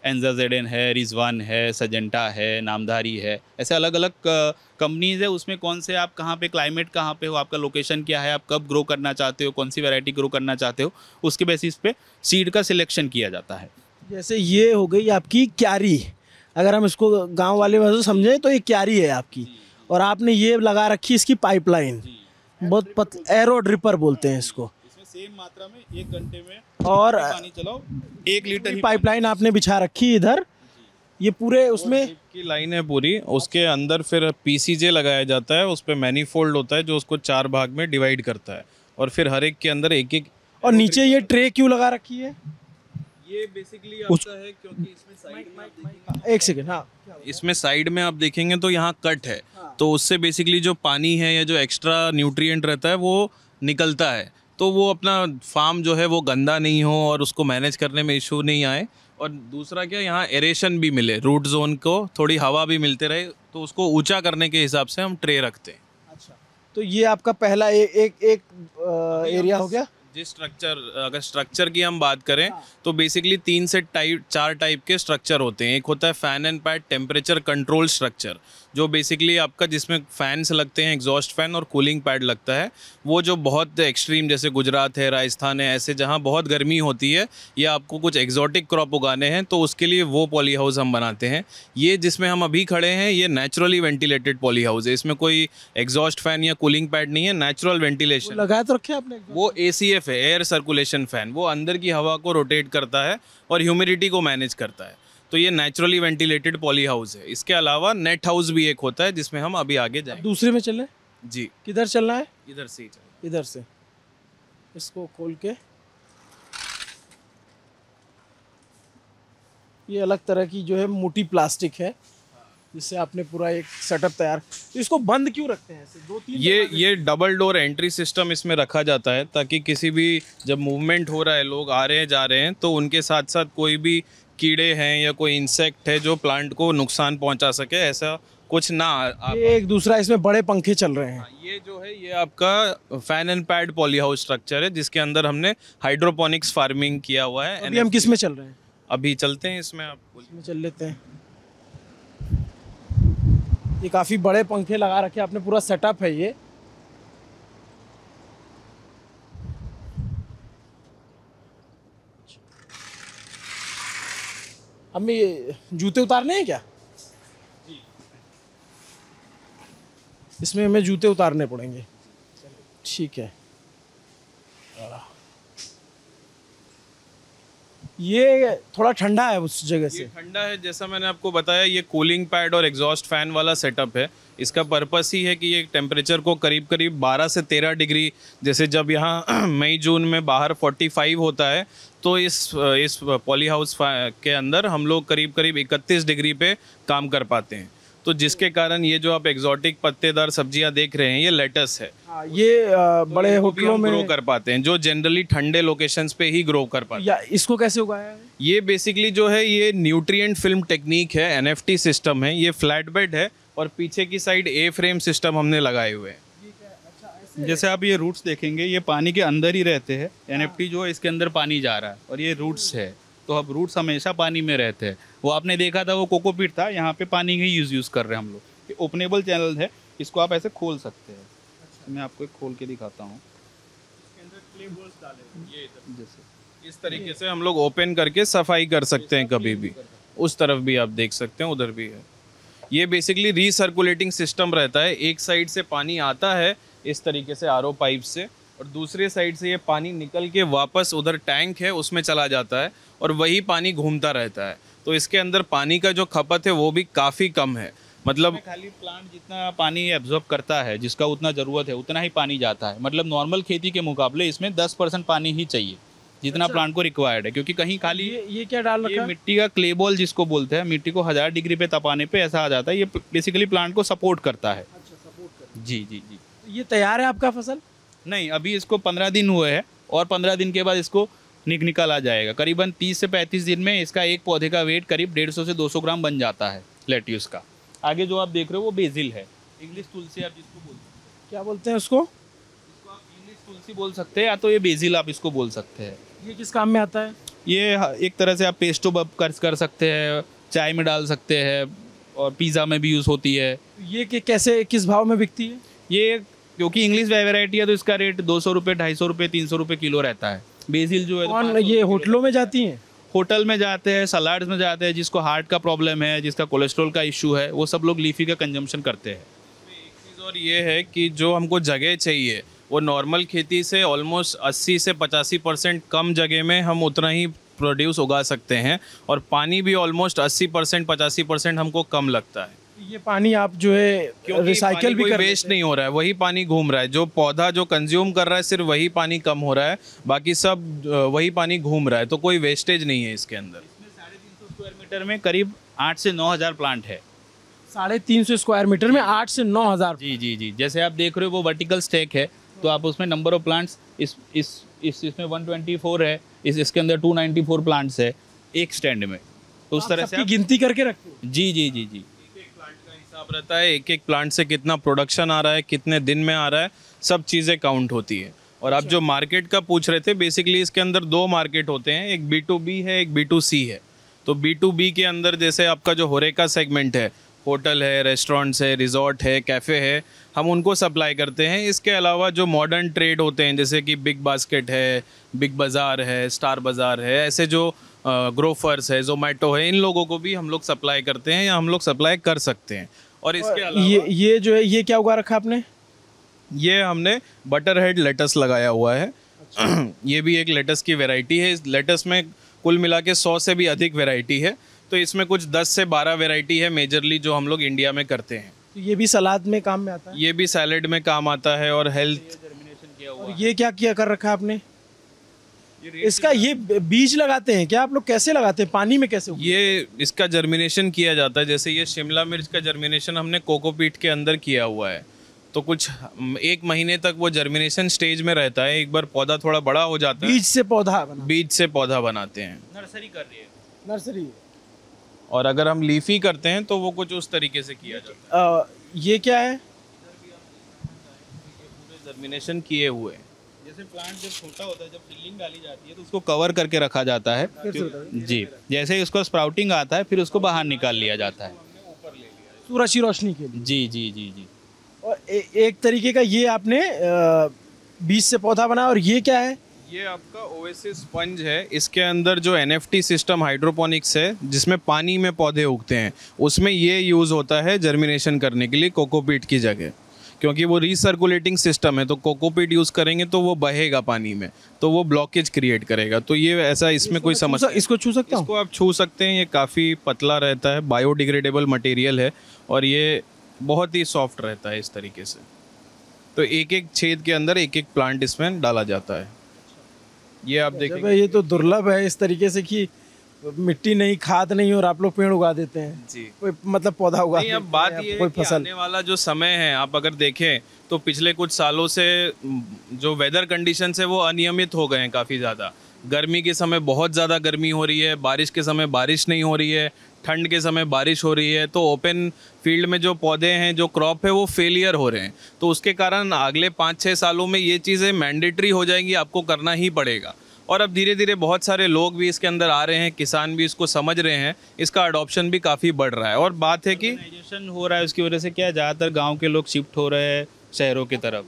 एनजा जेडन है रिजवान है सजेंटा है नामधारी है ऐसे अलग अलग कंपनीज़ है उसमें कौन से आप कहाँ पे क्लाइमेट कहाँ पे हो आपका लोकेशन क्या है आप कब ग्रो करना चाहते हो कौन सी वैरायटी ग्रो करना चाहते हो उसके बेसिस पे सीड का सिलेक्शन किया जाता है जैसे ये हो गई आपकी क्यारी अगर हम इसको गाँव वाले वजह समझें तो ये क्यारी है आपकी और आपने ये लगा रखी इसकी पाइपलाइन बहुत पत एरो ड्रिपर बोलते हैं इसको सेम मात्रा में एक घंटे में और पानी चलाओ एक लीटर पाइपलाइन आपने बिछा रखी इधर ये पूरे उसमें की लाइन है पूरी उसके अंदर फिर पीसीजे लगाया जाता है उस पर मैनीफोल्ड होता है जो उसको चार भाग में डिवाइड करता है और फिर हर एक के अंदर एक एक और नीचे ये ट्रे क्यों लगा रखी है ये बेसिकली आता है क्योंकि इसमें साइड में हाँ, एक सेकेंड हाँ इसमें साइड में आप देखेंगे तो यहाँ कट है हाँ। तो उससे बेसिकली जो पानी है या जो एक्स्ट्रा न्यूट्रिय रहता है वो निकलता है तो वो अपना फार्म जो है वो गंदा नहीं हो और उसको मैनेज करने में इशू नहीं आए और दूसरा क्या यहाँ एरेशन भी मिले रूट जोन को थोड़ी हवा भी मिलते रहे तो उसको ऊंचा करने के हिसाब से हम ट्रे रखते हैं अच्छा तो ये आपका पहला ए, एक एक आ, एरिया हो गया जिस स्ट्रक्चर अगर स्ट्रक्चर की हम बात करें हाँ। तो बेसिकली तीन से टाइप चार टाइप के स्ट्रक्चर होते हैं एक होता है fan and pad temperature control structure जो बेसिकली आपका जिसमें फैंस लगते हैं एग्जॉस्ट फैन और कूलिंग पैड लगता है वो जो बहुत एक्सट्रीम जैसे गुजरात है राजस्थान है ऐसे जहाँ बहुत गर्मी होती है या आपको कुछ एग्जॉटिक क्रॉप उगाने हैं तो उसके लिए वो पॉली हाउस हम बनाते हैं ये जिसमें हम अभी खड़े हैं ये नेचुरली वेंटिलेटेड पॉली हाउस है इसमें कोई एग्जॉस्ट फैन या कूलिंग पैड नहीं है नेचुरल वेंटिलेशन लगाए तो रखे आपने वो ए है एयर सर्कुलेशन फैन वो अंदर की हवा को रोटेट करता है और ह्यूमिडिटी को मैनेज करता है तो ये नेचुरली वेंटिलेटेड पॉली हाउस है इसके अलावा नेट हाउस भी एक होता है जिसमें हम अभी आगे जाए दूसरे में चले जी किधर चलना है इधर से ही चलना इधर से इसको खोल के ये अलग तरह की जो है मोटी प्लास्टिक है जिससे आपने पूरा एक सेटअप तैयार इसको बंद क्यों रखते हैं दो तीन ये ये डबल डोर एंट्री सिस्टम इसमें रखा जाता है ताकि किसी भी जब मूवमेंट हो रहा है लोग आ रहे हैं जा रहे हैं तो उनके साथ साथ कोई भी कीड़े हैं या कोई इंसेक्ट है जो प्लांट को नुकसान पहुंचा सके ऐसा कुछ ना आप... ये एक दूसरा इसमें बड़े पंखे चल रहे हैं हाँ, ये जो है ये आपका fan and pad polyhouse structure है जिसके अंदर हमने हाइड्रोपोनिक्स फार्मिंग किया हुआ है अभी हम किस में चल रहे हैं अभी चलते हैं इसमें आप इसमें चल लेते हैं ये काफ़ी बड़े पंखे लगा रखे आपने पूरा सेटअप है ये अम्मी जूते उतारने हैं क्या इसमें हमें जूते उतारने पड़ेंगे ठीक है ये थोड़ा ठंडा है उस जगह से ठंडा है जैसा मैंने आपको बताया ये कूलिंग पैड और एग्जॉस्ट फैन वाला सेटअप है इसका पर्पस ही है कि ये टेम्परेचर को करीब करीब 12 से 13 डिग्री जैसे जब यहाँ मई जून में बाहर 45 होता है तो इस इस पॉली हाउस के अंदर हम लोग करीब करीब 31 डिग्री पे काम कर पाते हैं तो जिसके कारण ये जो आप एग्जॉटिक पत्तेदार सब्जियां देख रहे हैं ये लेटस है आ, हाँ, ये आ, तो बड़े होटलों में ग्रो कर पाते हैं जो जनरली ठंडे लोकेशंस पे ही ग्रो कर पाते हैं इसको कैसे उगाया है ये बेसिकली जो है ये न्यूट्रिएंट फिल्म टेक्निक है एनएफटी सिस्टम है ये फ्लैट बेड है और पीछे की साइड ए फ्रेम सिस्टम हमने लगाए हुए हैं जैसे आप ये रूट्स देखेंगे ये पानी के अंदर ही रहते हैं एन जो है इसके अंदर पानी जा रहा है और ये रूट्स है तो अब रूट्स हमेशा पानी में रहते हैं वो आपने देखा था वो कोकोपीट था यहाँ पे पानी ही यूज़ यूज़ कर रहे हैं हम लोग ओपनेबल चैनल है इसको आप ऐसे खोल सकते हैं अच्छा। मैं आपको एक खोल के दिखाता हूँ जैसे इस तरीके से हम लोग ओपन करके सफाई कर सकते हैं कभी भी उस तरफ भी आप देख सकते हैं उधर भी है ये बेसिकली रीसर्कुलेटिंग सिस्टम रहता है एक साइड से पानी आता है इस तरीके से आर पाइप से और दूसरे साइड से ये पानी निकल के वापस उधर टैंक है उसमें चला जाता है और वही पानी घूमता रहता है तो इसके अंदर पानी का जो खपत है वो भी काफ़ी कम है मतलब खाली प्लांट जितना पानी एब्जॉर्ब करता है जिसका उतना ज़रूरत है उतना ही पानी जाता है मतलब नॉर्मल खेती के मुकाबले इसमें दस परसेंट पानी ही चाहिए जितना अच्छा। प्लांट को रिक्वायर्ड है क्योंकि कहीं खाली ये, ये क्या डाल रखा है मिट्टी का क्ले बॉल जिसको बोलते हैं मिट्टी को हजार डिग्री पे तपाने पे ऐसा आ जाता है ये बेसिकली प्लांट को सपोर्ट करता है अच्छा, सपोर्ट करता। जी जी जी ये तैयार है आपका फसल नहीं अभी इसको पंद्रह दिन हुए हैं और पंद्रह दिन के बाद इसको निक निकल आ जाएगा करीबन तीस से पैंतीस दिन में इसका एक पौधे का वेट करीब डेढ़ सौ से दो सौ ग्राम बन जाता है लेट्यूस का आगे जो आप देख रहे हो वो बेजिल है इंग्लिश तुलसी आप जिसको बोलते हैं क्या बोलते हैं उसको इसको आप इंग्लिश तुलसी बोल सकते हैं या तो ये बेजिल आप इसको बोल सकते हैं ये किस काम में आता है ये एक तरह से आप पेस्टो बब कर कर सकते हैं चाय में डाल सकते हैं और पिज़्ज़ा में भी यूज़ होती है तो ये कि कैसे किस भाव में बिकती है ये क्योंकि इंग्लिश वेराइटी है तो इसका रेट दो सौ रुपये ढाई सौ रुपये तीन सौ रुपये किलो रहता है बेसिल जो है तो ये होटलों में जाती हैं होटल में जाते हैं सलाड्स में जाते हैं जिसको हार्ट का प्रॉब्लम है जिसका कोलेस्ट्रोल का इशू है वो सब लोग लीफी का कंजम्पशन करते हैं तो एक चीज़ और ये है कि जो हमको जगह चाहिए वो नॉर्मल खेती से ऑलमोस्ट 80 से पचासी परसेंट कम जगह में हम उतना ही प्रोड्यूस उगा सकते हैं और पानी भी ऑलमोस्ट 80 परसेंट पचासी परसेंट हमको कम लगता है ये पानी आप जो है रिसाइकल भी कर वेस्ट नहीं हो रहा है वही पानी घूम रहा है जो पौधा जो कंज्यूम कर रहा है सिर्फ वही पानी कम हो रहा है बाकी सब वही पानी घूम रहा है तो कोई वेस्टेज नहीं है इसके अंदर साढ़े तीन सौ स्क्वायर मीटर में करीब आठ से नौ हज़ार प्लांट है साढ़े तीन सौ स्क्वायर मीटर में आठ से नौ हज़ार जी जी जी जैसे आप देख रहे हो वो वर्टिकल स्टेक है तो आप उसमें नंबर ऑफ प्लांट्स इस इस इस इसमें फोर है इस इसके अंदर टू फोर प्लांट्स है एक स्टैंड में तो उस तरह से आप... गिनती करके रखते हैं जी जी जी जी हिसाब रहता है एक एक प्लांट से कितना प्रोडक्शन आ रहा है कितने दिन में आ रहा है सब चीज़ें काउंट होती है और आप अच्छा। जो मार्केट का पूछ रहे थे बेसिकली इसके अंदर दो मार्केट होते हैं एक बी टू बी है एक बी टू सी है तो बी टू बी के अंदर जैसे आपका जो होरेका सेगमेंट है होटल है रेस्टोरेंट्स है रिजॉर्ट है कैफ़े है हम उनको सप्लाई करते हैं इसके अलावा जो मॉडर्न ट्रेड होते हैं जैसे कि बिग बास्केट है बिग बाज़ार है स्टार बाज़ार है ऐसे जो ग्रोफर्स है जोमेटो है इन लोगों को भी हम लोग सप्लाई करते हैं या हम लोग सप्लाई कर सकते हैं और इसके अलावा ये ये जो है ये क्या उगा रखा आपने ये हमने बटर हेड लेटस लगाया हुआ है अच्छा। ये भी एक लेटस की वेराइटी है इस लेटस में कुल मिला के सौ से भी अधिक वेराइटी है तो इसमें कुछ दस से बारह वेराइटी है मेजरली जो हम लोग इंडिया में करते हैं तो ये भी सलाद में काम में आता है ये भी सैलेड में काम आता है और हेल्थ और ये क्या किया कर रखा है आपने ये इसका ये बीज लगाते हैं क्या आप लोग कैसे लगाते हैं पानी में कैसे ये इसका जर्मिनेशन किया जाता है जैसे ये शिमला मिर्च का जर्मिनेशन हमने कोकोपीट के अंदर किया हुआ है तो कुछ एक महीने तक वो जर्मिनेशन स्टेज में रहता है एक बार पौधा थोड़ा बड़ा हो जाता है बीज से पौधा बीज से पौधा बनाते हैं नर्सरी कर रही है नर्सरी और अगर हम लीफी करते हैं तो वो कुछ उस तरीके से किया जाता है आ, ये क्या है जर्मिनेशन किए हुए जैसे प्लांट जब छोटा होता है जब फिलिंग डाली जाती है तो उसको कवर करके रखा जाता है जी जैसे ही उसका स्प्राउटिंग आता है फिर उसको बाहर निकाल लिया जाता है सूरज की रोशनी के लिए जी जी जी जी और ए, एक तरीके का ये आपने बीज से पौधा बनाया और ये क्या है ये आपका एस स्पंज है इसके अंदर जो एन सिस्टम हाइड्रोपोनिक्स है जिसमें पानी में पौधे उगते हैं उसमें ये यूज़ होता है जर्मिनेशन करने के लिए कोकोपीट की जगह क्योंकि वो रिसर्कुलेटिंग सिस्टम है तो कोकोपीट यूज़ करेंगे तो वो बहेगा पानी में तो वो ब्लॉकेज क्रिएट करेगा तो ये ऐसा इसमें कोई समस्या इसको छू सकते हैं इसको आप छू सकते हैं ये काफ़ी पतला रहता है बायोडिग्रेडेबल मटेरियल है और ये बहुत ही सॉफ्ट रहता है इस तरीके से तो एक एक छेद के अंदर एक एक प्लांट इसमें डाला जाता है ये आप देखें ये तो दुर्लभ है इस तरीके से कि मिट्टी नहीं खाद नहीं और आप लोग पेड़ उगा देते हैं जी कोई मतलब पौधा उगा नहीं, अब बात ये कोई फसल आने वाला जो समय है आप अगर देखें तो पिछले कुछ सालों से जो वेदर कंडीशन है वो अनियमित हो गए हैं काफ़ी ज़्यादा गर्मी के समय बहुत ज़्यादा गर्मी हो रही है बारिश के समय बारिश नहीं हो रही है ठंड के समय बारिश हो रही है तो ओपन फील्ड में जो पौधे हैं जो क्रॉप है वो फेलियर हो रहे हैं तो उसके कारण अगले पाँच छः सालों में ये चीज़ें मैंडेटरी हो जाएंगी आपको करना ही पड़ेगा और अब धीरे धीरे बहुत सारे लोग भी इसके अंदर आ रहे हैं किसान भी इसको समझ रहे हैं इसका अडोप्शन भी काफ़ी बढ़ रहा है और बात है कि हो रहा है उसकी वजह से क्या ज़्यादातर गाँव के लोग शिफ्ट हो रहे हैं शहरों की तरफ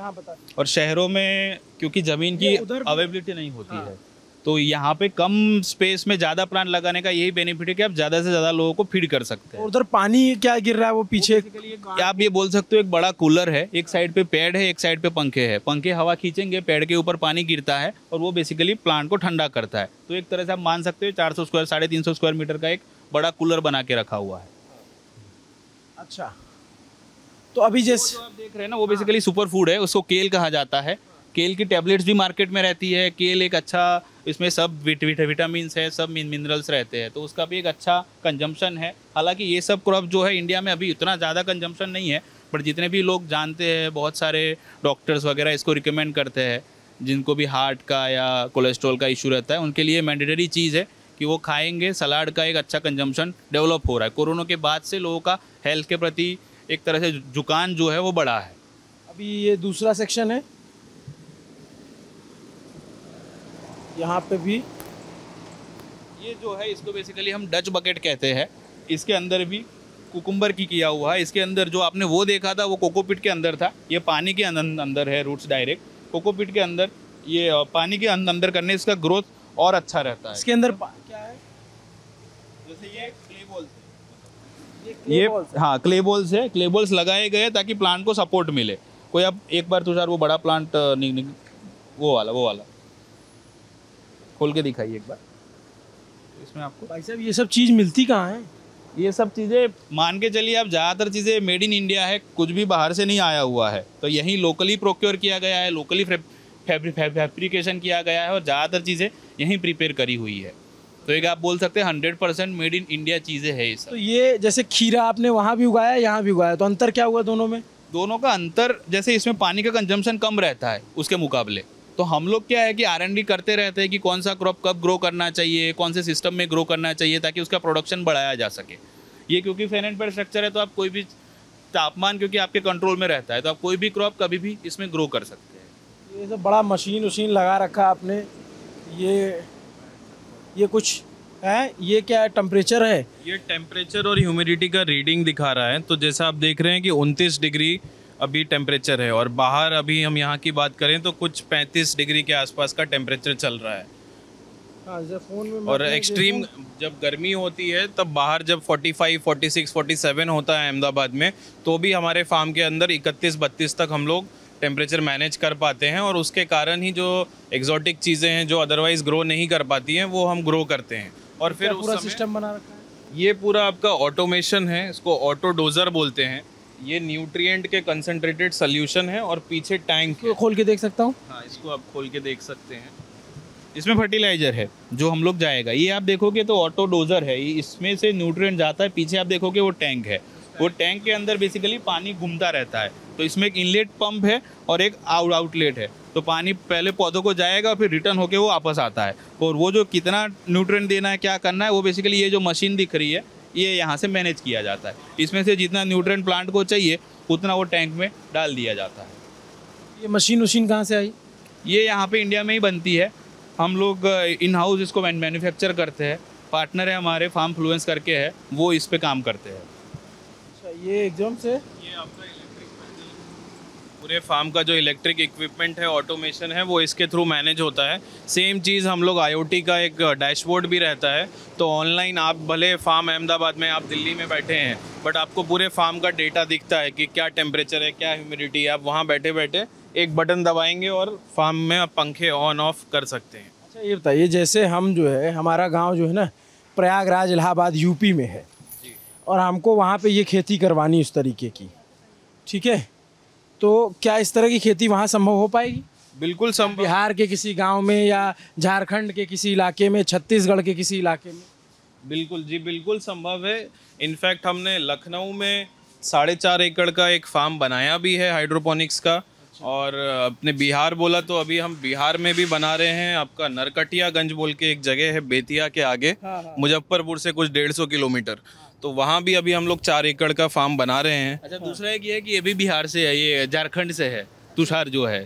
हाँ, और शहरों में क्योंकि ज़मीन की अवेलेबिलिटी नहीं होती हाँ। है तो यहाँ पे कम स्पेस में ज़्यादा प्लांट लगाने का यही बेनिफिट है कि आप ज़्यादा से ज़्यादा लोगों को फीड कर सकते हैं उधर पानी क्या गिर रहा है वो पीछे लिए आप ये बोल सकते हो एक बड़ा कूलर है एक साइड पे पेड़ है एक साइड पे पंखे है पंखे हवा खींचेंगे पेड़ के ऊपर पानी गिरता है और वो बेसिकली प्लांट को ठंडा करता है तो एक तरह से आप मान सकते हो चार स्क्वायर साढ़े स्क्वायर मीटर का एक बड़ा कूलर बना के रखा हुआ है अच्छा तो अभी जैसे आप देख रहे हैं ना वो बेसिकली सुपर फूड है उसको केल कहा जाता है केल की टैबलेट्स भी मार्केट में रहती है केल एक अच्छा इसमें सब विट, विट, विटामिन है सब मिनरल्स रहते हैं तो उसका भी एक अच्छा कंजम्पशन है हालांकि ये सब क्रॉप जो है इंडिया में अभी इतना ज़्यादा कंजम्पशन नहीं है बट जितने भी लोग जानते हैं बहुत सारे डॉक्टर्स वगैरह इसको रिकमेंड करते हैं जिनको भी हार्ट का या कोलेस्ट्रॉल का इशू रहता है उनके लिए मैंडेटरी चीज़ है कि वो खाएंगे सलाड का एक अच्छा कंजम्पशन डेवलप हो रहा है कोरोना के बाद से लोगों का हेल्थ के प्रति एक तरह से जुकान जो है वो बढ़ा है अभी ये दूसरा सेक्शन है यहाँ पे भी ये जो है इसको बेसिकली हम डच बकेट कहते हैं इसके अंदर भी कुकुम्बर की किया हुआ है इसके अंदर जो आपने वो देखा था वो कोकोपिट के अंदर था ये पानी के अंदर है रूट्स डायरेक्ट कोकोपिट के अंदर ये पानी के अंदर करने इसका ग्रोथ और अच्छा रहता है इसके अंदर क्या है जैसे ये क्लेबॉल्स बॉल्स ये हाँ क्ले बॉल्स है क्ले बॉल्स लगाए गए ताकि प्लांट को सपोर्ट मिले कोई अब एक बार तुषार तो वो बड़ा प्लांट नहीं वो वाला वो वाला खोल के दिखाइए एक बार इसमें आपको भाई साहब ये सब चीज़ मिलती कहाँ है ये सब चीज़ें मान के चलिए आप ज़्यादातर चीज़ें मेड इन इंडिया है कुछ भी बाहर से नहीं आया हुआ है तो यहीं लोकली प्रोक्योर किया गया है लोकली फैब्रिकेशन किया गया है और ज़्यादातर चीज़ें यहीं प्रिपेयर करी हुई है तो एक आप बोल सकते हैं hundred percent made in India चीज़ें है ये तो ये जैसे खीरा आपने वहाँ भी उगाया यहाँ भी उगाया तो अंतर क्या हुआ दोनों में दोनों का अंतर जैसे इसमें पानी का कंजम्पशन कम रहता है उसके मुकाबले तो हम लोग क्या है कि आर एन डी करते रहते हैं कि कौन सा क्रॉप कब ग्रो करना चाहिए कौन से सिस्टम में ग्रो करना चाहिए ताकि उसका प्रोडक्शन बढ़ाया जा सके ये क्योंकि फेन एंड पेड स्ट्रक्चर है तो आप कोई भी तापमान क्योंकि आपके कंट्रोल में रहता है तो आप कोई भी क्रॉप कभी भी इसमें ग्रो कर सकते हैं ये सब बड़ा मशीन वशीन लगा रखा आपने ये ये कुछ है ये क्या है टेम्परेचर है ये टेम्परेचर और ह्यूमिडिटी का रीडिंग दिखा रहा है तो जैसा आप देख रहे हैं कि उनतीस डिग्री अभी टेम्परेचर है और बाहर अभी हम यहाँ की बात करें तो कुछ 35 डिग्री के आसपास का टेम्परेचर चल रहा है फोन हाँ, में और एक्सट्रीम मतलब जब गर्मी होती है तब बाहर जब 45, 46, 47 होता है अहमदाबाद में तो भी हमारे फार्म के अंदर 31, 32 तक हम लोग टेम्परेचर मैनेज कर पाते हैं और उसके कारण ही जो एग्जॉटिक चीज़ें हैं जो अदरवाइज़ ग्रो नहीं कर पाती हैं वो हम ग्रो करते हैं और फिर पूरा सिस्टम बना रखा है ये पूरा आपका ऑटोमेशन है इसको ऑटो डोज़र बोलते हैं ये न्यूट्रिएंट के कंसनट्रेटेड सोल्यूशन है और पीछे टैंक खोल के देख सकता हूँ हाँ इसको आप खोल के देख सकते हैं इसमें फर्टिलाइजर है जो हम लोग जाएगा ये आप देखोगे तो ऑटो डोजर है इसमें से न्यूट्रिएंट जाता है पीछे आप देखोगे वो टैंक है वो टैंक के अंदर बेसिकली पानी घूमता रहता है तो इसमें एक इनलेट पंप है और एक आउट आउटलेट है तो पानी पहले पौधों को जाएगा फिर रिटर्न होके वो वापस आता है और वो जो कितना न्यूट्रिएंट देना है क्या करना है वो बेसिकली ये जो मशीन दिख रही है ये यहाँ से मैनेज किया जाता है इसमें से जितना न्यूट्रेंट प्लांट को चाहिए उतना वो टैंक में डाल दिया जाता है ये मशीन वशीन कहाँ से आई ये यहाँ पे इंडिया में ही बनती है हम लोग इन हाउस इसको मैन्युफैक्चर करते हैं पार्टनर है हमारे फार्म फ्लुएंस करके है वो इस पर काम करते हैं अच्छा ये एग्जाम से ये आपका पूरे फार्म का जो इलेक्ट्रिक इक्विपमेंट है ऑटोमेशन है वो इसके थ्रू मैनेज होता है सेम चीज़ हम लोग आई का एक डैशबोर्ड भी रहता है तो ऑनलाइन आप भले फार्म अहमदाबाद में आप दिल्ली में बैठे हैं बट आपको पूरे फार्म का डेटा दिखता है कि क्या टेम्परेचर है क्या ह्यूमिडिटी है आप वहाँ बैठे बैठे एक बटन दबाएंगे और फार्म में आप पंखे ऑन ऑफ कर सकते हैं अच्छा ये बताइए जैसे हम जो है हमारा गाँव जो है ना प्रयागराज इलाहाबाद यूपी में है और हमको वहाँ पे ये खेती करवानी उस तरीके की ठीक है तो क्या इस तरह की खेती वहाँ संभव हो पाएगी बिल्कुल संभव बिहार के किसी गांव में या झारखंड के किसी इलाके में छत्तीसगढ़ के किसी इलाके में बिल्कुल जी बिल्कुल संभव है इनफैक्ट हमने लखनऊ में साढ़े चार एकड़ का एक फार्म बनाया भी है हाइड्रोपोनिक्स का अच्छा। और अपने बिहार बोला तो अभी हम बिहार में भी बना रहे हैं आपका नरकटियागंज बोल के एक जगह है बेतिया के आगे हाँ, हाँ। मुजफ्फरपुर से कुछ डेढ़ सौ किलोमीटर तो वहाँ भी अभी हम लोग चार एकड़ का फार्म बना रहे हैं अच्छा दूसरा एक ये है कि ये भी बिहार से है ये झारखंड से है तुषार जो है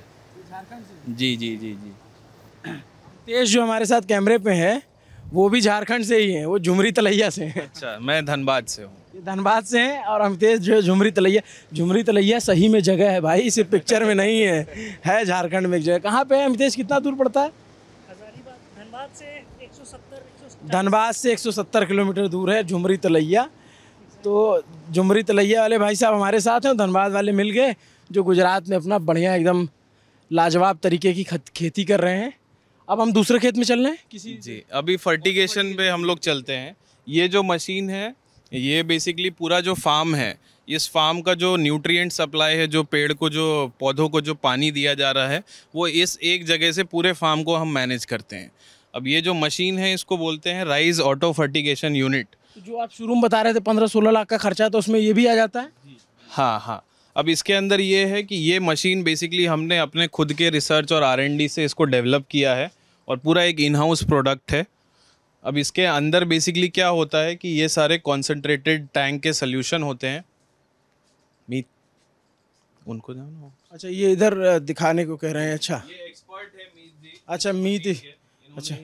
जी जी जी जी तेज जो हमारे साथ कैमरे पे है वो भी झारखंड से ही है वो झुमरी तलैया से है अच्छा मैं धनबाद से हूँ धनबाद से हैं और अमितेश जो है झुमरी तलैया झुमरी तलैया सही में जगह है भाई सिर्फ पिक्चर में नहीं है है झारखंड में एक जगह कहाँ पे है अमितेश कितना दूर पड़ता है धनबाद से धनबाद से 170 किलोमीटर दूर है झुमरी तलैया तो झुमरी तलैया वाले भाई साहब हमारे साथ हैं धनबाद वाले मिल गए जो गुजरात में अपना बढ़िया एकदम लाजवाब तरीके की खेती कर रहे हैं अब हम दूसरे खेत में चल रहे हैं किसी जी अभी फर्टिगेशन पे हम लोग चलते हैं ये जो मशीन है ये बेसिकली पूरा जो फार्म है इस फार्म का जो न्यूट्रिएंट सप्लाई है जो पेड़ को जो पौधों को जो पानी दिया जा रहा है वो इस एक जगह से पूरे फार्म को हम मैनेज करते हैं अब ये जो मशीन है इसको बोलते हैं राइज ऑटो फर्टिगेशन यूनिट जो आप शुरू में बता रहे थे पंद्रह सोलह लाख का खर्चा तो उसमें ये भी आ जाता है हाँ हाँ अब इसके अंदर ये है कि ये मशीन बेसिकली हमने अपने खुद के रिसर्च और आर से इसको डेवलप किया है और पूरा एक इन हाउस प्रोडक्ट है अब इसके अंदर बेसिकली क्या होता है कि ये सारे कॉन्सेंट्रेटेड टैंक के सोल्यूशन होते हैं मीत उनको जानो अच्छा ये इधर दिखाने को कह रहे हैं अच्छा ये एक्सपर्ट है मीत जी अच्छा मीत अच्छा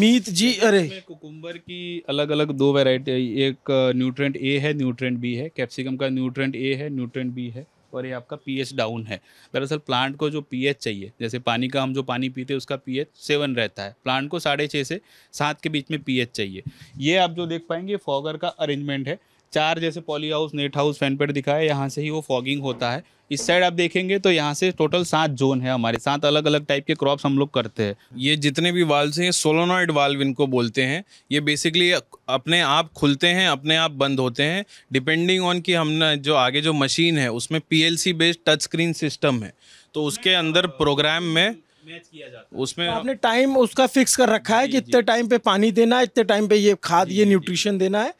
मीत जी अरे कुकुम्बर की अलग अलग दो वैरायटी एक न्यूट्रेंट ए है न्यूट्रेंट बी है कैप्सिकम का न्यूट्रेंट ए है न्यूट्रेंट बी है और ये आपका पीएच डाउन है दरअसल प्लांट को जो पीएच चाहिए जैसे पानी का हम जो पानी पीते हैं उसका पीएच सेवन रहता है प्लांट को साढ़े छः से सात के बीच में पीएच चाहिए ये आप जो देख पाएंगे फॉगर का अरेंजमेंट है चार जैसे poly house net house fan pad दिखा है यहाँ से ही वो फॉगिंग होता है इस साइड आप देखेंगे तो यहाँ से टोटल सात जोन है हमारे सात अलग अलग टाइप के क्रॉप्स हम लोग करते हैं ये जितने भी वाल्व हैं सोलोनॉइड वाल्व इनको बोलते हैं ये बेसिकली अपने आप खुलते हैं अपने आप बंद होते हैं डिपेंडिंग ऑन कि हमने जो आगे जो मशीन है उसमें P based touch screen system है तो उसके अंदर प्रोग्राम में किया जाता है उसमें आपने टाइम उसका फिक्स कर रखा है कि इतने टाइम पे पानी देना है इतने टाइम पे ये खाद ये न्यूट्रिशन देना है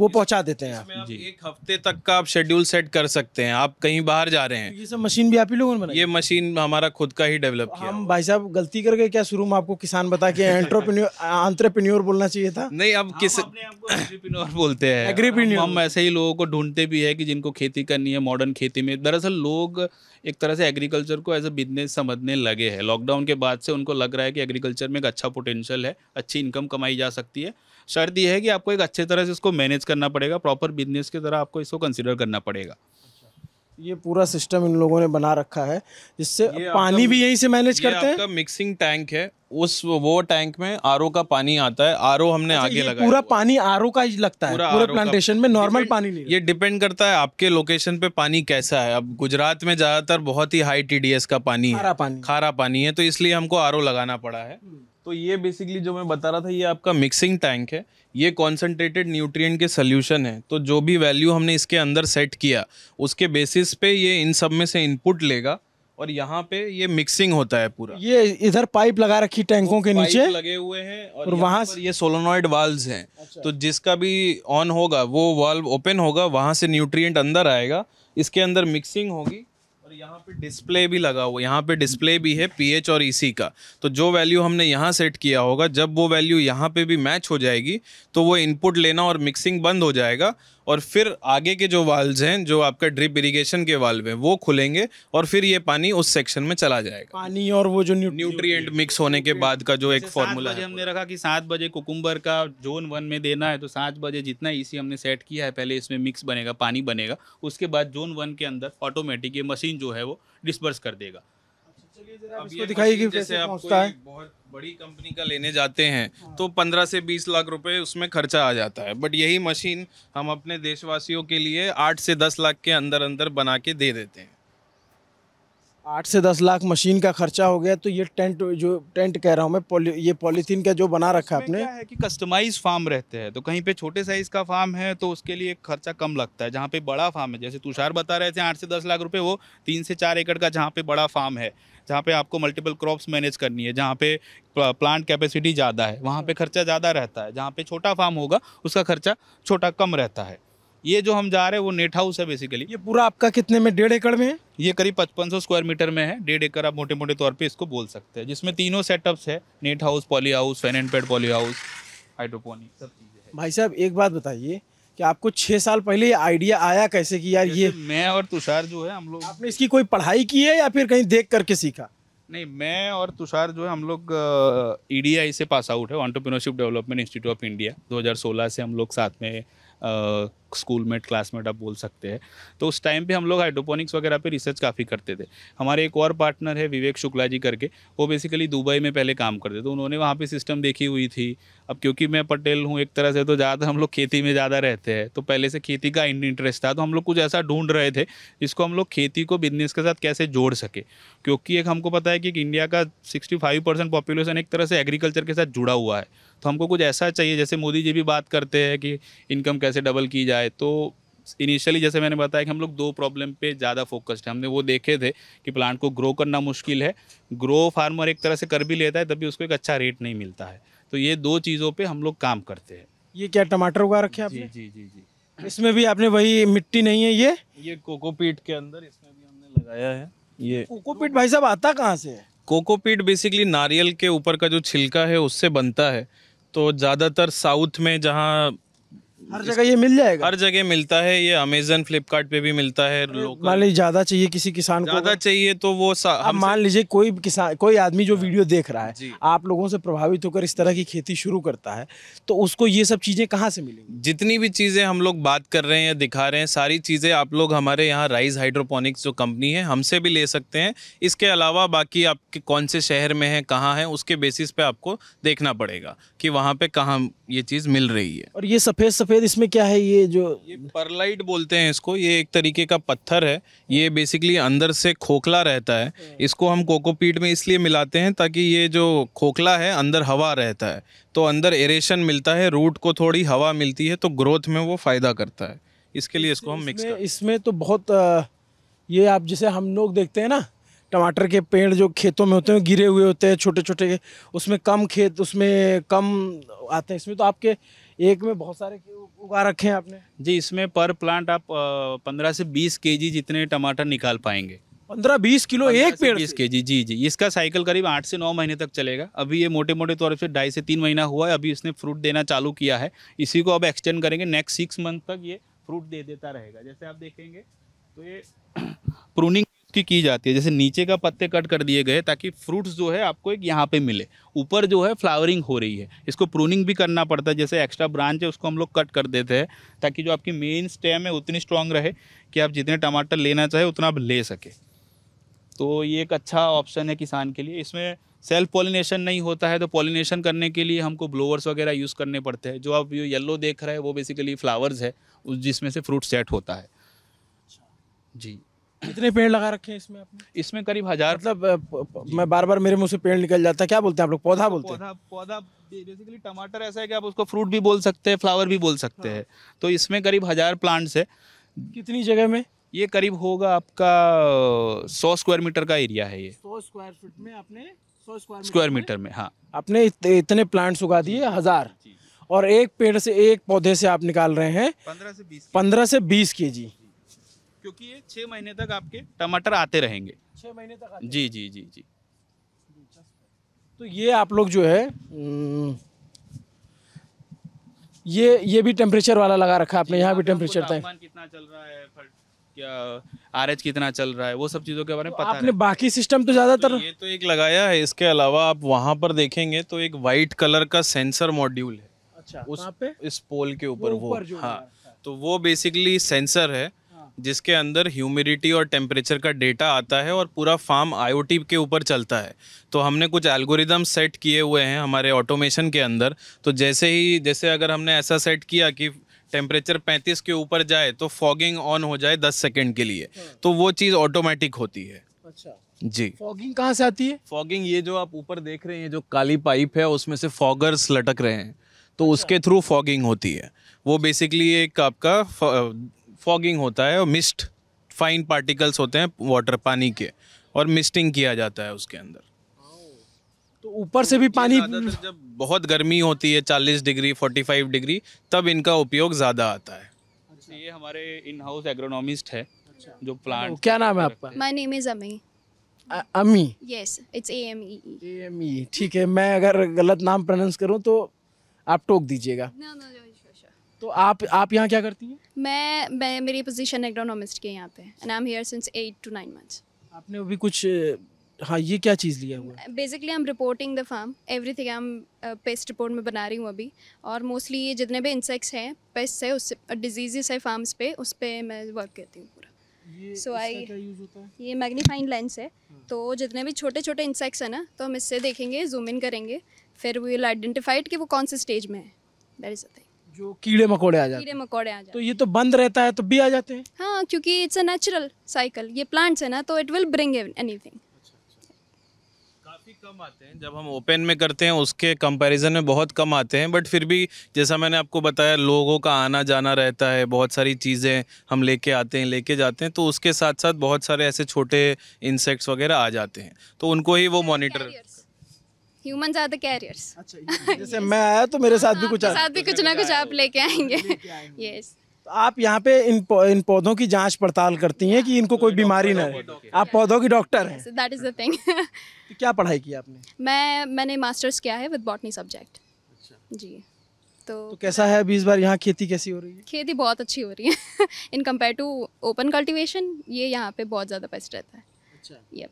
वो पहुंचा देते हैं आप, एक हफ्ते तक का आप शेड्यूल सेट कर सकते हैं आप कहीं बाहर जा रहे हैं ये सब मशीन भी आप ही लोगों ने बनाई ये मशीन हमारा खुद का ही डेवलप किया हम भाई साहब गलती कर गए क्या शुरू में आपको किसान बता के एंट्रप्रन्योर बोलना चाहिए था नहीं अब किसान बोलते हैं एग्रीप्रन्योर हम ऐसे ही लोगों को ढूंढते भी है कि जिनको खेती करनी है मॉडर्न खेती में दरअसल लोग एक तरह से एग्रीकल्चर को एज ए बिजनेस समझने लगे हैं लॉकडाउन लॉकडाउन के बाद से उनको लग रहा है कि एग्रीकल्चर में एक अच्छा पोटेंशियल है अच्छी इनकम कमाई जा सकती है शर्त यह है कि आपको एक अच्छे तरह से इसको मैनेज करना पड़ेगा प्रॉपर बिजनेस की तरह आपको इसको कंसिडर करना पड़ेगा ये पूरा सिस्टम इन लोगों ने बना रखा है जिससे पानी भी यहीं से मैनेज करते हैं मिक्सिंग टैंक है उस वो टैंक में आर का पानी आता है आर हमने अच्छा, आगे लगा पूरा पानी आर का ही लगता है पूरे प्लांटेशन में नॉर्मल पानी नहीं ये डिपेंड करता है आपके लोकेशन पे पानी कैसा है अब गुजरात में ज्यादातर बहुत ही हाई टीडीएस का पानी है पानी खारा पानी है तो इसलिए हमको आर लगाना पड़ा है हम्म। तो ये बेसिकली जो मैं बता रहा था ये आपका मिक्सिंग टैंक है ये कॉन्सेंट्रेटेड न्यूट्रिएंट के सोल्यूशन है तो जो भी वैल्यू हमने इसके अंदर सेट किया उसके बेसिस पे ये इन सब में से इनपुट लेगा और यहाँ पे ये मिक्सिंग होता है पूरा ये इधर पाइप लगा रखी टैंकों के नीचे लगे हुए हैं और, और वहाँ से ये सोलोनॉइड वाल्व हैं अच्छा। तो जिसका भी ऑन होगा वो वाल्व ओपन होगा वहाँ से न्यूट्रिएंट अंदर आएगा इसके अंदर मिक्सिंग होगी यहाँ पे डिस्प्ले भी लगा हुआ यहाँ पे डिस्प्ले भी है पीएच और ईसी e का तो जो वैल्यू हमने यहाँ सेट किया होगा जब वो वैल्यू यहाँ पे भी मैच हो जाएगी तो वो इनपुट लेना और मिक्सिंग बंद हो जाएगा और फिर आगे के जो वाल्व हैं जो आपका ड्रिप इरिगेशन के वाल्व हैं वो खुलेंगे और फिर ये पानी उस सेक्शन में चला जाएगा पानी और वो जो न्यूट्रिएंट मिक्स होने के बाद का जो एक फॉर्मूला है हमने रखा कि सात बजे कुकुम्बर का जोन वन में देना है तो सात बजे जितना ईसी हमने सेट किया है पहले इसमें मिक्स बनेगा पानी बनेगा उसके बाद जोन वन के अंदर ऑटोमेटिक ये मशीन जो है वो डिस्पर्स कर देगा अच्छा, अब इसको दिखाइए कि जैसे आपको बहुत बड़ी कंपनी का लेने जाते हैं हाँ। तो पंद्रह से बीस लाख रुपए उसमें खर्चा आ जाता है बट यही मशीन हम अपने देशवासियों के लिए आठ से दस लाख के अंदर अंदर बना के दे देते हैं आठ से दस लाख मशीन का खर्चा हो गया तो ये टेंट जो टेंट कह रहा हूँ मैं पॉली, ये पॉलीथीन का जो बना रखा है आपने क्या है कि कस्टमाइज फार्म रहते हैं तो कहीं पे छोटे साइज का फार्म है तो उसके लिए खर्चा कम लगता है जहाँ पे बड़ा फार्म है जैसे तुषार बता रहे थे आठ से दस लाख रुपए वो तीन से चार एकड़ का जहाँ पे बड़ा फार्म है जहाँ पे आपको मल्टीपल क्रॉप्स मैनेज करनी है जहाँ पे प्लांट कैपेसिटी ज़्यादा है वहाँ पे खर्चा ज़्यादा रहता है जहाँ पे छोटा फार्म होगा उसका खर्चा छोटा कम रहता है ये जो हम जा रहे हैं वो नेट हाउस है बेसिकली ये पूरा आपका कितने में डेढ़ एकड़ में है ये करीब सौ स्क्वायर मीटर में है डेढ़ एकड़ आप मोटे मोटे तौर पर इसको बोल सकते हैं जिसमें तीनों सेटअप्स है net house poly house fan and pad poly house hydroponic सब चीज़ें भाई साहब एक बात बताइए कि आपको छः साल पहले आइडिया आया कैसे कि यार ये मैं और तुषार जो है हम लोग आपने इसकी कोई पढ़ाई की है या फिर कहीं देख करके सीखा नहीं मैं और तुषार जो है हम लोग ई e से पास आउट है entrepreneurship development institute of India 2016 से हम लोग साथ में स्कूलमेट क्लासमेट आप बोल सकते हैं तो उस टाइम पे हम लोग हाइड्रोपोनिक्स वगैरह पे रिसर्च काफ़ी करते थे हमारे एक और पार्टनर है विवेक शुक्ला जी करके वो बेसिकली दुबई में पहले काम करते तो उन्होंने वहाँ पे सिस्टम देखी हुई थी अब क्योंकि मैं पटेल हूँ एक तरह से तो ज़्यादातर हम लोग खेती में ज़्यादा रहते हैं तो पहले से खेती का इंटरेस्ट था तो हम लोग कुछ ऐसा ढूंढ रहे थे जिसको हम लोग खेती को बिजनेस के साथ कैसे जोड़ सके क्योंकि एक हमको पता है कि इंडिया का सिक्सटी फाइव परसेंट पॉपुलेशन एक तरह से एग्रीकल्चर के साथ जुड़ा हुआ है तो हमको कुछ ऐसा चाहिए जैसे मोदी जी भी बात करते हैं कि इनकम कैसे डबल की जाए जाए तो इनिशियली जैसे मैंने बताया कि हम लोग दो प्रॉब्लम पे ज़्यादा फोकस्ड है हमने वो देखे थे कि प्लांट को ग्रो करना मुश्किल है ग्रो फार्मर एक तरह से कर भी लेता है तभी उसको एक अच्छा रेट नहीं मिलता है तो ये दो चीज़ों पे हम लोग काम करते हैं ये क्या टमाटर उगा रखे आपने जी जी जी जी इसमें भी आपने वही मिट्टी नहीं है ये ये कोकोपीट के अंदर इसमें भी हमने लगाया है ये कोकोपीट भाई साहब आता कहाँ से कोकोपीट बेसिकली नारियल के ऊपर का जो छिलका है उससे बनता है तो ज़्यादातर साउथ में जहाँ हर जगह ये मिल जाएगा हर जगह मिलता है ये अमेजन फ्लिपकार्ट पे भी मिलता है मान लीजिए ज्यादा चाहिए किसी किसान को ज्यादा चाहिए तो वो हम मान लीजिए कोई किसान कोई आदमी जो हाँ। वीडियो देख रहा है आप लोगों से प्रभावित होकर इस तरह की खेती शुरू करता है तो उसको ये सब चीजें कहाँ से मिलेंगी जितनी भी चीजें हम लोग बात कर रहे हैं या दिखा रहे हैं सारी चीजें आप लोग हमारे यहाँ राइज हाइड्रोपोनिक्स जो कंपनी है हमसे भी ले सकते हैं इसके अलावा बाकी आपके कौन से शहर में है कहाँ है उसके बेसिस पे आपको देखना पड़ेगा कि वहाँ पे कहाँ ये चीज़ मिल रही है और ये सफ़ेद सफ़ेद इसमें क्या है ये जो ये परलाइट बोलते हैं इसको ये एक तरीके का पत्थर है ये बेसिकली अंदर से खोखला रहता है इसको हम कोकोपीट में इसलिए मिलाते हैं ताकि ये जो खोखला है अंदर हवा रहता है तो अंदर एरेशन मिलता है रूट को थोड़ी हवा मिलती है तो ग्रोथ में वो फ़ायदा करता है इसके लिए इसको हम मिक्स इसमें तो बहुत ये आप जिसे हम लोग देखते हैं ना टमाटर के पेड़ जो खेतों में होते हैं गिरे हुए होते हैं छोटे छोटे उसमें कम खेत उसमें कम आते हैं इसमें तो आपके एक में बहुत सारे उगा रखे हैं आपने जी इसमें पर प्लांट आप पंद्रह से बीस के जितने टमाटर निकाल पाएंगे पंद्रह बीस किलो एक पेड़ बीस के जी जी जी इसका साइकिल करीब आठ से नौ महीने तक चलेगा अभी ये मोटे मोटे तौर से ढाई से तीन महीना हुआ है अभी इसने फ्रूट देना चालू किया है इसी को अब एक्सटेंड करेंगे नेक्स्ट सिक्स मंथ तक ये फ्रूट दे देता रहेगा जैसे आप देखेंगे तो ये प्रूनिंग उसकी की जाती है जैसे नीचे का पत्ते कट कर दिए गए ताकि फ्रूट्स जो है आपको एक यहाँ पे मिले ऊपर जो है फ्लावरिंग हो रही है इसको प्रूनिंग भी करना पड़ता है जैसे एक्स्ट्रा ब्रांच है उसको हम लोग कट कर देते हैं ताकि जो आपकी मेन स्टेम है उतनी स्ट्रांग रहे कि आप जितने टमाटर लेना चाहे उतना आप ले सके तो ये एक अच्छा ऑप्शन है किसान के लिए इसमें सेल्फ पॉलिनेशन नहीं होता है तो पॉलिनेशन करने के लिए हमको ब्लोवर्स वगैरह यूज़ करने पड़ते हैं जो आप ये येल्लो देख रहे हैं वो बेसिकली फ्लावर्स है उस जिसमें से फ्रूट सेट होता है जी कितने पेड़ लगा रखे हैं इसमें आपने इसमें करीब हजार मतलब मैं बार बार मेरे मुंह से पेड़ निकल जाता है क्या बोलते हैं आप लोग पौधा बोलते हैं पौधा पौधा बेसिकली टमाटर ऐसा है कि आप उसको फ्रूट भी बोल सकते हैं फ्लावर भी बोल सकते हैं हाँ। तो इसमें करीब हजार प्लांट्स है कितनी जगह में ये करीब होगा आपका सौ स्क्वायर मीटर का एरिया है ये सौ स्क्वायर फीट में आपने सौ स्क्वायर मीटर में हाँ आपने इतने प्लांट्स उगा दिए हजार और एक पेड़ से एक पौधे से आप निकाल रहे हैं पंद्रह से बीस पंद्रह से बीस के जी क्योंकि ये छह महीने तक आपके टमाटर आते रहेंगे छह महीने तक आते जी जी जी जी तो ये आप लोग जो है ये ये भी टेम्परेचर वाला लगा रखा आपने यहाँ भी टेम्परेचर था कितना चल रहा है क्या आर कितना चल रहा है वो सब चीज़ों के बारे में तो पता आपने बाकी सिस्टम तो ज़्यादातर तो ये तो एक लगाया है इसके अलावा आप वहाँ पर देखेंगे तो एक वाइट कलर का सेंसर मॉड्यूल है अच्छा उस पे इस पोल के ऊपर वो, वो हाँ अच्छा। तो वो बेसिकली सेंसर है जिसके अंदर ह्यूमिडिटी और टेम्परेचर का डेटा आता है और पूरा फार्म आईओटी के ऊपर चलता है तो हमने कुछ एल्गोरिदम सेट किए हुए हैं हमारे ऑटोमेशन के अंदर तो जैसे ही जैसे अगर हमने ऐसा सेट किया कि टेम्परेचर 35 के ऊपर जाए तो फॉगिंग ऑन हो जाए 10 सेकेंड के लिए हाँ। तो वो चीज़ ऑटोमेटिक होती है अच्छा जी फॉगिंग कहाँ से आती है फॉगिंग ये जो आप ऊपर देख रहे हैं जो काली पाइप है उसमें से फॉगर्स लटक रहे हैं तो अच्छा। उसके थ्रू फॉगिंग होती है वो बेसिकली एक आपका फॉगिंग होता है और मिस्ट फाइन पार्टिकल्स होते हैं वाटर पानी के और मिस्टिंग किया जाता है उसके अंदर तो ऊपर से भी तो पानी जब बहुत गर्मी होती है 40 डिग्री 45 डिग्री तब इनका उपयोग ज़्यादा आता है अच्छा। ये हमारे इन हाउस एग्रोनॉमिस्ट है अच्छा। जो प्लांट तो क्या नाम है आपका my name is Ami Ami yes it's A M E A M E ठीक है मैं अगर गलत नाम प्रोनाउंस करूं तो आप टोक दीजिएगा no, no, no. तो आप आप यहाँ क्या करती हैं मैं मैं मेरी पोजीशन एग्रोनॉमिस्ट के यहाँ पे and I am here since eight to nine months आपने अभी कुछ हाँ ये क्या चीज़ लिया हुआ है basically I am reporting the farm everything I am pest report में बना रही हूँ अभी और मोस्टली ये जितने भी इंसेक्ट्स हैं पेस्ट है उस डिजीजेस है फार्म्स पे उस पर मैं वर्क करती हूँ पूरा सो आई ये मैग्नीफाइंग लेंस है हाँ. तो जितने भी छोटे छोटे इंसेक्ट्स हैं ना तो हम इससे देखेंगे जूम इन करेंगे फिर वी विल आइडेंटिफाइड कि वो कौन से स्टेज में है दैट इज़ अ थिंग जो कीड़े मकोड़े आ जाते कीड़े मकोड़े आ जाते तो ये तो बंद रहता है तो भी आ जाते हैं हाँ क्योंकि इट्स अ नेचुरल साइकिल ये प्लांट्स है ना तो it will bring anything come आते हैं जब हम ओपन में करते हैं उसके कंपैरिजन में बहुत कम आते हैं बट फिर भी जैसा मैंने आपको बताया लोगों का आना जाना रहता है बहुत सारी चीज़ें हम लेके आते हैं लेके जाते हैं तो उसके साथ साथ बहुत सारे ऐसे छोटे इंसेक्ट्स वगैरह आ जाते हैं तो उनको ही वो monitor humans are the carriers जैसे मैं आया तो मेरे साथ भी हाँ, कुछ तो साथ भी कुछ ना कुछ आप लेके आएंगे यस तो आप यहाँ पे इन पो, इन पौधों की जांच पड़ताल करती हैं कि इनको कोई बीमारी ना हो आप पौधों की डॉक्टर हैं दैट इज द थिंग क्या पढ़ाई की आपने मैं मैंने मास्टर्स किया है विद बॉटनी सब्जेक्ट अच्छा जी तो, तो कैसा है अभी इस बार यहाँ खेती कैसी हो रही है खेती बहुत अच्छी हो रही है in compare to open cultivation ये यहाँ पे बहुत ज़्यादा बेस्ट रहता है अच्छा यप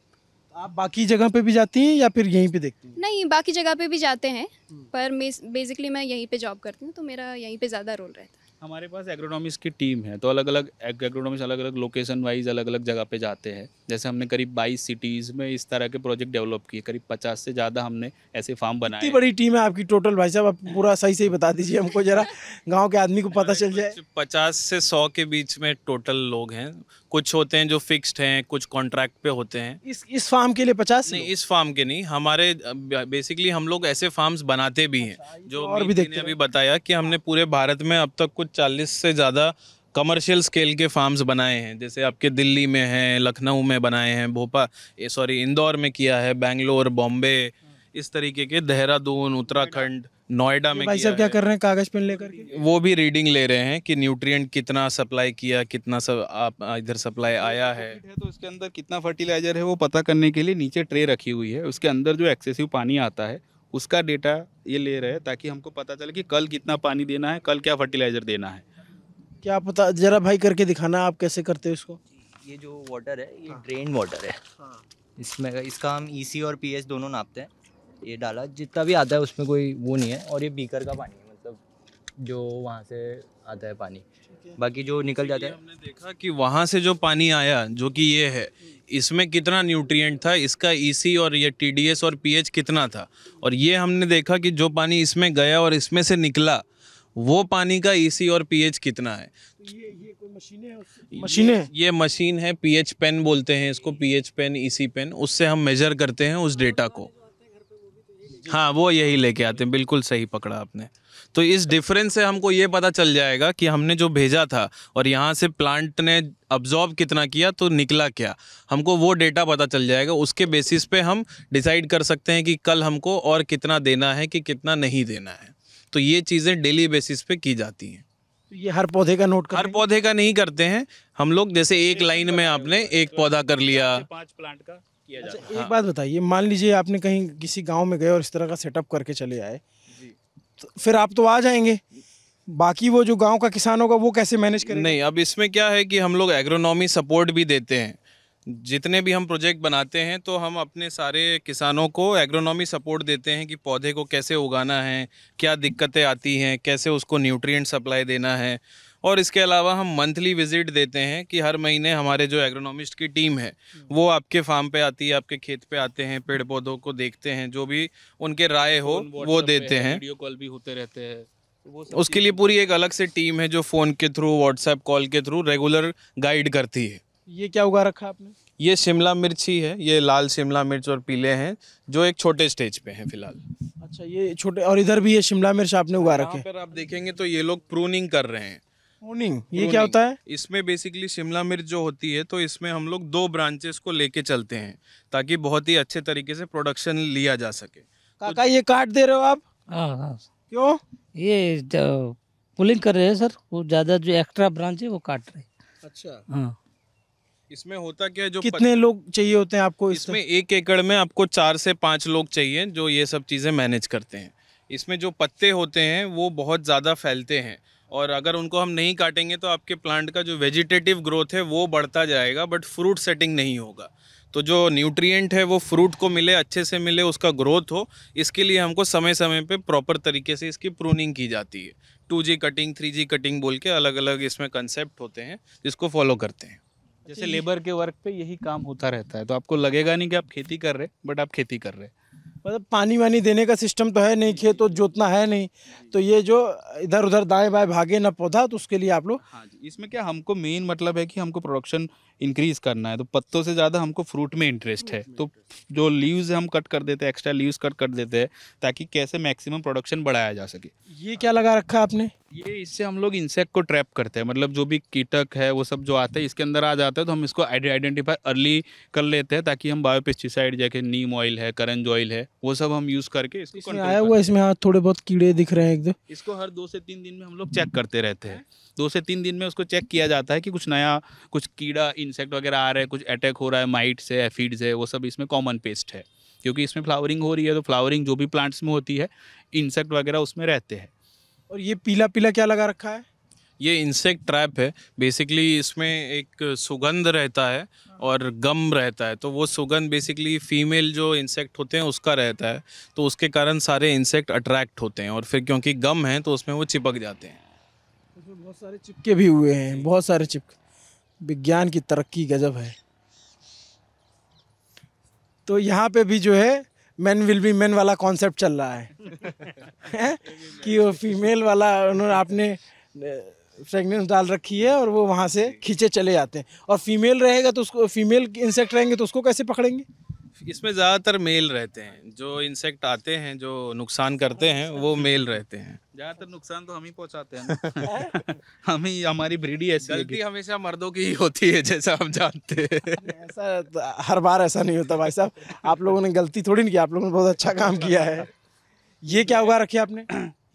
आप बाकी जगह पे भी जाती हैं या फिर यहीं पे देखती हैं नहीं बाकी जगह पे भी जाते हैं हम्म। पर बेसिकली मैं यहीं पे जॉब करती हूँ तो मेरा यहीं पे ज़्यादा रोल रहता है हमारे पास एग्रोनॉमिक्स की टीम है तो अलग अलग एग्रोनॉमिक्स अलग अलग लोकेशन वाइज अलग अलग जगह पे जाते हैं जैसे हमने करीब बाईस सिटीज़ में इस तरह के प्रोजेक्ट डेवलप किए करीब पचास से ज़्यादा हमने ऐसे फार्म बनाए इतनी बड़ी टीम है आपकी टोटल भाई साहब आप पूरा सही सही बता दीजिए हमको ज़रा गाँव के आदमी को पता चल जाए पचास से सौ के बीच में टोटल लोग हैं कुछ होते हैं जो फिक्स्ड हैं कुछ कॉन्ट्रैक्ट पे होते हैं इस इस फार्म के लिए पचास नहीं इस फार्म के नहीं हमारे बेसिकली हम लोग ऐसे फार्म्स बनाते भी हैं अच्छा, जो तो और भी देखते अभी बताया कि हमने पूरे भारत में अब तक कुछ चालीस से ज़्यादा कमर्शियल स्केल के फार्म्स बनाए हैं जैसे आपके दिल्ली में हैं लखनऊ में बनाए हैं भोपाल सॉरी इंदौर में किया है बैंगलोर बॉम्बे हाँ। इस तरीके के देहरादून उत्तराखंड नोएडा में भाई क्या कर रहे हैं कागज पेन लेकर वो भी रीडिंग ले रहे हैं कि न्यूट्रिएंट कितना सप्लाई किया कितना सब आप इधर सप्लाई आया है तो उसके अंदर कितना फर्टिलाइजर है वो पता करने के लिए नीचे ट्रे रखी हुई है उसके अंदर जो एक्सेसिव पानी आता है उसका डेटा ये ले रहे हैं ताकि हमको पता चले कि कल कितना पानी देना है कल क्या फर्टिलाइजर देना है क्या पता जरा भाई करके दिखाना आप कैसे करते हो इसको ये जो वाटर है ये ड्रेन हाँ। वाटर है हाँ। इसमें इसका हम ई e और पी दोनों नापते हैं ये डाला जितना भी आता है उसमें कोई वो नहीं है और ये बीकर का पानी है मतलब जो वहाँ से आता है पानी बाकी जो निकल जाता है हमने देखा कि वहाँ से जो पानी आया जो कि ये है इसमें कितना न्यूट्रिएंट था इसका ईसी e और ये टीडीएस और पीएच कितना था और ये हमने देखा कि जो पानी इसमें गया और इसमें से निकला वो पानी का ईसी e और पीएच कितना है तो ये ये कोई मशीनें है मशीनें ये, ये मशीन है पीएच पेन बोलते हैं इसको पीएच पेन ईसी पेन उससे हम मेजर करते हैं उस डेटा को हाँ वो यही लेके आते हैं बिल्कुल सही पकड़ा आपने तो इस डिफरेंस से हमको ये पता चल जाएगा कि हमने जो भेजा था और यहाँ से प्लांट ने अब्जॉर्ब कितना किया तो निकला क्या हमको वो डेटा पता चल जाएगा उसके बेसिस पे हम डिसाइड कर सकते हैं कि कल हमको और कितना देना है कि कितना नहीं देना है तो ये चीज़ें डेली बेसिस पे की जाती हैं तो ये हर पौधे का नोट हर पौधे का नहीं करते हैं हम लोग जैसे एक लाइन में आपने एक पौधा कर लिया पाँच प्लांट का किया अच्छा, जाता है एक हाँ। बात बताइए मान लीजिए आपने कहीं किसी गाँव में गए और इस तरह का सेटअप करके चले आए तो फिर आप तो आ जाएंगे बाकी वो जो गांव का किसान होगा वो कैसे मैनेज करेंगे नहीं अब इसमें क्या है कि हम लोग एग्रोनॉमी सपोर्ट भी देते हैं जितने भी हम प्रोजेक्ट बनाते हैं तो हम अपने सारे किसानों को एग्रोनॉमी सपोर्ट देते हैं कि पौधे को कैसे उगाना है क्या दिक्कतें आती हैं कैसे उसको न्यूट्रिएंट सप्लाई देना है और इसके अलावा हम मंथली विजिट देते हैं कि हर महीने हमारे जो एग्रोनॉमिस्ट की टीम है वो आपके फार्म पे आती है आपके खेत पे आते हैं पेड़ पौधों को देखते हैं जो भी उनके राय हो वो देते हैं वीडियो कॉल भी होते रहते हैं उसके लिए पूरी एक अलग से टीम है जो फ़ोन के थ्रू व्हाट्सएप कॉल के थ्रू रेगुलर गाइड करती है ये क्या उगा रखा आपने ये शिमला मिर्च ही है ये लाल शिमला मिर्च और पीले हैं जो एक छोटे स्टेज पे हैं फिलहाल अच्छा ये छोटे और इधर भी ये शिमला मिर्च आपने उगा रखे पर आप देखेंगे तो ये लोग प्रूनिंग कर रहे हैं प्रूनिंग ये क्या होता है इसमें बेसिकली शिमला मिर्च जो होती है तो इसमें हम लोग दो ब्रांचेस को लेके चलते हैं ताकि बहुत ही अच्छे तरीके से प्रोडक्शन लिया जा सके तो काका ये काट दे रहे हो आप हाँ हाँ क्यों ये पुलिंग कर रहे हैं सर वो ज्यादा जो एक्स्ट्रा ब्रांच है वो काट रहे अच्छा हाँ इसमें होता क्या है जो कितने पत... लोग चाहिए होते हैं आपको इसमें एक एकड़ में आपको चार से पाँच लोग चाहिए जो ये सब चीज़ें मैनेज करते हैं इसमें जो पत्ते होते हैं वो बहुत ज़्यादा फैलते हैं और अगर उनको हम नहीं काटेंगे तो आपके प्लांट का जो वेजिटेटिव ग्रोथ है वो बढ़ता जाएगा बट फ्रूट सेटिंग नहीं होगा तो जो न्यूट्रिएंट है वो फ्रूट को मिले अच्छे से मिले उसका ग्रोथ हो इसके लिए हमको समय समय पे प्रॉपर तरीके से इसकी प्रूनिंग की जाती है two G cutting three G cutting बोल के अलग अलग इसमें कंसेप्ट होते हैं जिसको फॉलो करते हैं जैसे लेबर के वर्क पे यही काम होता रहता है तो आपको लगेगा नहीं कि आप खेती कर रहे बट आप खेती कर रहे हैं मतलब पानी वानी देने का सिस्टम तो है नहीं खेत तो जोतना है नहीं तो ये जो इधर उधर दाएं बाएं भागे ना पौधा तो उसके लिए आप लोग हाँ जी इसमें क्या हमको मेन मतलब है कि हमको प्रोडक्शन इंक्रीज करना है तो पत्तों से ज़्यादा हमको फ्रूट में इंटरेस्ट है तो जो लीव्स हम कट कर देते हैं एक्स्ट्रा लीव्स कट कर देते हैं ताकि कैसे मैक्सिमम प्रोडक्शन बढ़ाया जा सके ये क्या लगा रखा है आपने ये इससे हम लोग इंसेक्ट को ट्रैप करते हैं मतलब जो भी कीटक है वो सब जो आते हैं इसके अंदर आ जाते हैं तो हम इसको आइडेंटिफाई अर्ली कर लेते हैं ताकि हम बायोपेस्टिसाइड जैसे नीम ऑयल है करंज ऑयल है वो सब हम यूज़ करके इसको आया हुआ इसमें हाँ थोड़े बहुत कीड़े दिख रहे हैं एकदम इसको हर दो से तीन दिन में हम लोग चेक करते रहते हैं दो से तीन दिन में उसको चेक किया जाता है कि कुछ नया कुछ कीड़ा इंसेक्ट वगैरह आ रहा है कुछ अटैक हो रहा है माइट्स है एफीड्स है वो सब इसमें कॉमन पेस्ट है क्योंकि इसमें फ्लावरिंग हो रही है तो फ्लावरिंग जो भी प्लांट्स में होती है इंसेक्ट वगैरह उसमें रहते हैं और ये पीला पीला क्या लगा रखा है ये इंसेक्ट ट्रैप है बेसिकली इसमें एक सुगंध रहता है और गम रहता है तो वो सुगंध बेसिकली फीमेल जो इंसेक्ट होते हैं उसका रहता है तो उसके कारण सारे इंसेक्ट अट्रैक्ट होते हैं और फिर क्योंकि गम है तो उसमें वो चिपक जाते हैं उसमें बहुत सारे चिपके भी हुए हैं बहुत सारे चिपके विज्ञान की तरक्की गजब है तो यहाँ पे भी जो है मैन विल बी मैन वाला कॉन्सेप्ट चल रहा है, है? कि वो फीमेल वाला उन्होंने आपने फ्रेगनेंस डाल रखी है और वो वहाँ से खींचे चले जाते हैं और फीमेल रहेगा तो उसको फीमेल इंसेक्ट रहेंगे तो उसको कैसे पकड़ेंगे इसमें ज़्यादातर मेल रहते हैं जो इंसेक्ट आते हैं जो नुकसान करते हैं वो मेल रहते हैं ज़्यादातर नुकसान तो हम ही पहुंचाते हैं हम ही हमारी ब्रीडी ऐसी गलती हमेशा मर्दों की ही होती है जैसा हम जानते हैं ऐसा तो हर बार ऐसा नहीं होता भाई साहब आप लोगों ने गलती थोड़ी नहीं की आप लोगों ने बहुत अच्छा काम किया है ये क्या उगा रखी आपने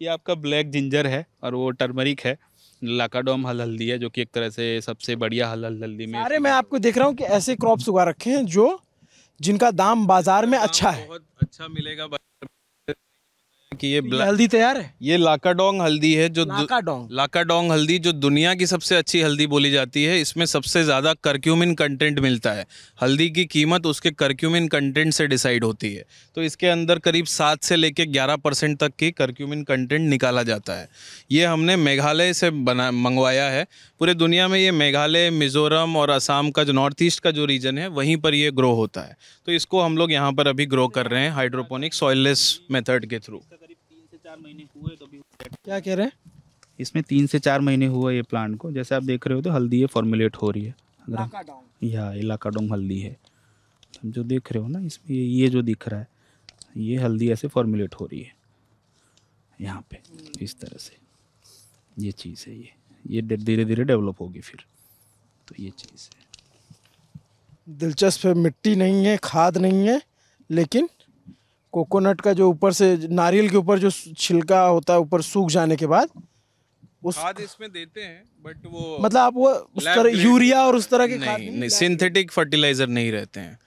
ये आपका ब्लैक जिंजर है और वो टर्मरिक है लाकाडोम हल हल्दी है जो कि एक तरह से सबसे बढ़िया हल हल हल्दी में अरे मैं आपको देख रहा हूँ कि ऐसे क्रॉप्स उगा रखे हैं जो जिनका दाम बाजार में अच्छा है बहुत अच्छा मिलेगा कि ये हल्दी तैयार है ये लाकाडोंग हल्दी है जो लाकाडोंग लाकाडोंग हल्दी जो दुनिया की सबसे अच्छी हल्दी बोली जाती है इसमें सबसे ज़्यादा करक्यूमिन कंटेंट मिलता है हल्दी की कीमत उसके करक्यूमिन कंटेंट से डिसाइड होती है तो इसके अंदर करीब सात से लेकर ग्यारह परसेंट तक की करक्यूमिन कंटेंट निकाला जाता है ये हमने मेघालय से बना मंगवाया है पूरे दुनिया में ये मेघालय मिज़ोरम और असम का जो नॉर्थ ईस्ट का जो रीजन है वहीं पर ये ग्रो होता है तो इसको हम लोग यहाँ पर अभी ग्रो कर रहे हैं हाइड्रोपोनिक सॉइललेस मेथड के थ्रू चार महीने हुए तो भी क्या कह रहे हैं इसमें तीन से चार महीने हुआ ये प्लांट को जैसे आप देख रहे हो तो हल्दी ये फॉर्मुलेट हो रही है अगर या इलाका डोंग हल्दी है हम जो देख रहे हो ना इसमें ये ये जो दिख रहा है ये हल्दी ऐसे फॉर्मुलेट हो रही है यहाँ पे हम्म। इस तरह से ये चीज़ है ये ये धीरे धीरे डेवलप होगी फिर तो ये चीज़ है दिलचस्प है मिट्टी नहीं है खाद नहीं है लेकिन कोकोनट का जो ऊपर से नारियल के ऊपर जो छिलका होता है ऊपर सूख जाने के बाद उस खाद इसमें देते हैं बट वो मतलब आप वो उस तरह यूरिया और उस तरह के नहीं, खाद नहीं, नहीं सिंथेटिक फर्टिलाइजर नहीं रहते हैं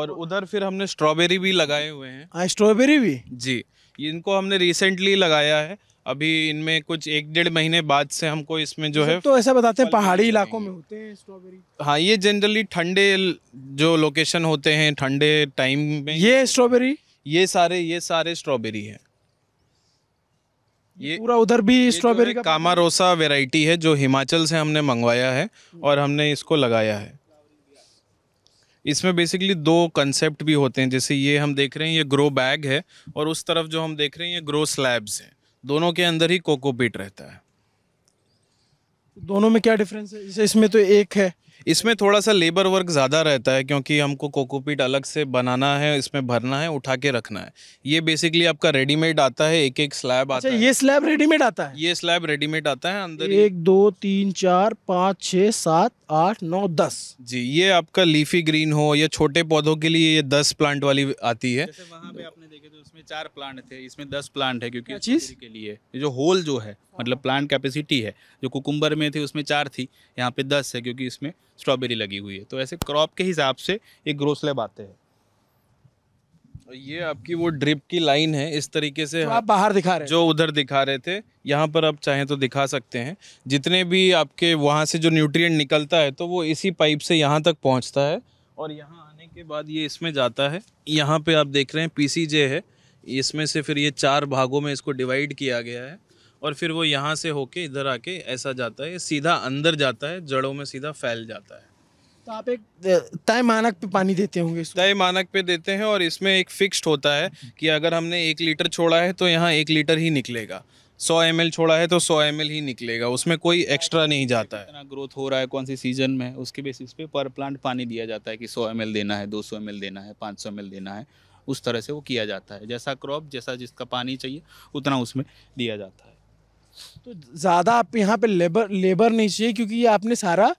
और उधर फिर हमने स्ट्रॉबेरी भी लगाए हुए हैं हाँ स्ट्रॉबेरी भी जी इनको हमने रिसेंटली लगाया है अभी इनमें कुछ एक डेढ़ महीने बाद से हमको इसमें जो है तो ऐसा बताते हैं पहाड़ी इलाकों में होते हैं स्ट्रॉबेरी हाँ ये जनरली ठंडे जो लोकेशन होते हैं ठंडे टाइम में ये स्ट्रॉबेरी ये सारे ये सारे स्ट्रॉबेरी है ये पूरा उधर भी स्ट्रॉबेरी का कामारोसा वेराइटी है जो हिमाचल से हमने मंगवाया है और हमने इसको लगाया है इसमें बेसिकली दो कंसेप्ट भी होते हैं जैसे ये हम देख रहे हैं ये ग्रो बैग है और उस तरफ जो हम देख रहे हैं ये ग्रो स्लैब्स हैं दोनों के अंदर ही कोकोपीट रहता है दोनों में क्या डिफरेंस है जैसे इसमें तो एक है इसमें थोड़ा सा लेबर वर्क ज़्यादा रहता है क्योंकि हमको कोकोपीट अलग से बनाना है इसमें भरना है उठा के रखना है ये बेसिकली आपका रेडीमेड आता है एक एक स्लैब आता है ये स्लैब रेडीमेड आता है ये स्लैब रेडीमेड आता है अंदर एक दो तीन चार पाँच छः सात आठ नौ दस जी ये आपका लीफी ग्रीन हो या छोटे पौधों के लिए ये दस प्लांट वाली आती है वहाँ पे आपने देखे तो उसमें चार प्लांट थे इसमें दस प्लांट है क्योंकि चीज़ के लिए जो होल जो है मतलब प्लांट हाँ। कैपेसिटी है जो कुकुम्बर में थे उसमें चार थी यहाँ पे दस है क्योंकि इसमें स्ट्रॉबेरी लगी हुई है तो ऐसे क्रॉप के हिसाब से ये ग्रोथ आते हैं ये आपकी वो ड्रिप की लाइन है इस तरीके से तो आप बाहर दिखा रहे जो उधर दिखा रहे थे यहाँ पर आप चाहें तो दिखा सकते हैं जितने भी आपके वहाँ से जो न्यूट्रिएंट निकलता है तो वो इसी पाइप से यहाँ तक पहुँचता है और यहाँ आने के बाद ये इसमें जाता है यहाँ पे आप देख रहे हैं पी है इसमें से फिर ये चार भागों में इसको डिवाइड किया गया है और फिर वो यहाँ से होके इधर आके ऐसा जाता है सीधा अंदर जाता है जड़ों में सीधा फैल जाता है तो आप एक तय मानक पे पानी देते होंगे तय मानक पे देते हैं और इसमें एक फिक्स्ड होता है कि अगर हमने एक लीटर छोड़ा है तो यहाँ एक लीटर ही निकलेगा सौ एम छोड़ा है तो सौ एम ही निकलेगा उसमें कोई एक्स्ट्रा नहीं जाता है कितना ग्रोथ हो रहा है कौन सी सीजन में उसके बेसिस पे पर प्लांट पानी दिया जाता है कि सौ एम देना है दो सौ एम देना है पाँच सौ एम देना है उस तरह से वो किया जाता है जैसा क्रॉप जैसा जिसका पानी चाहिए उतना उसमें दिया जाता है तो ज़्यादा आप यहाँ पे लेबर लेबर नहीं चाहिए क्योंकि ये आपने सारा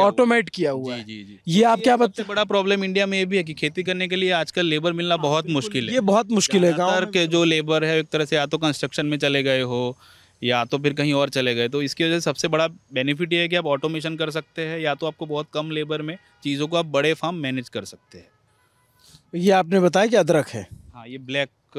ऑटोमेट किया, हुआ है जी, जी, जी। ये आप क्या बता बड़ा प्रॉब्लम इंडिया में ये भी है कि खेती करने के लिए आजकल लेबर मिलना हाँ, बहुत मुश्किल है ये बहुत मुश्किल है गाँव के जो लेबर है एक तरह से या तो कंस्ट्रक्शन में चले गए हो या तो फिर कहीं और चले गए तो इसकी वजह से सबसे बड़ा बेनिफिट ये है कि आप ऑटोमेशन कर सकते हैं या तो आपको बहुत कम लेबर में चीज़ों को आप बड़े फार्म मैनेज कर सकते हैं ये आपने बताया कि अदरक है हाँ ये ब्लैक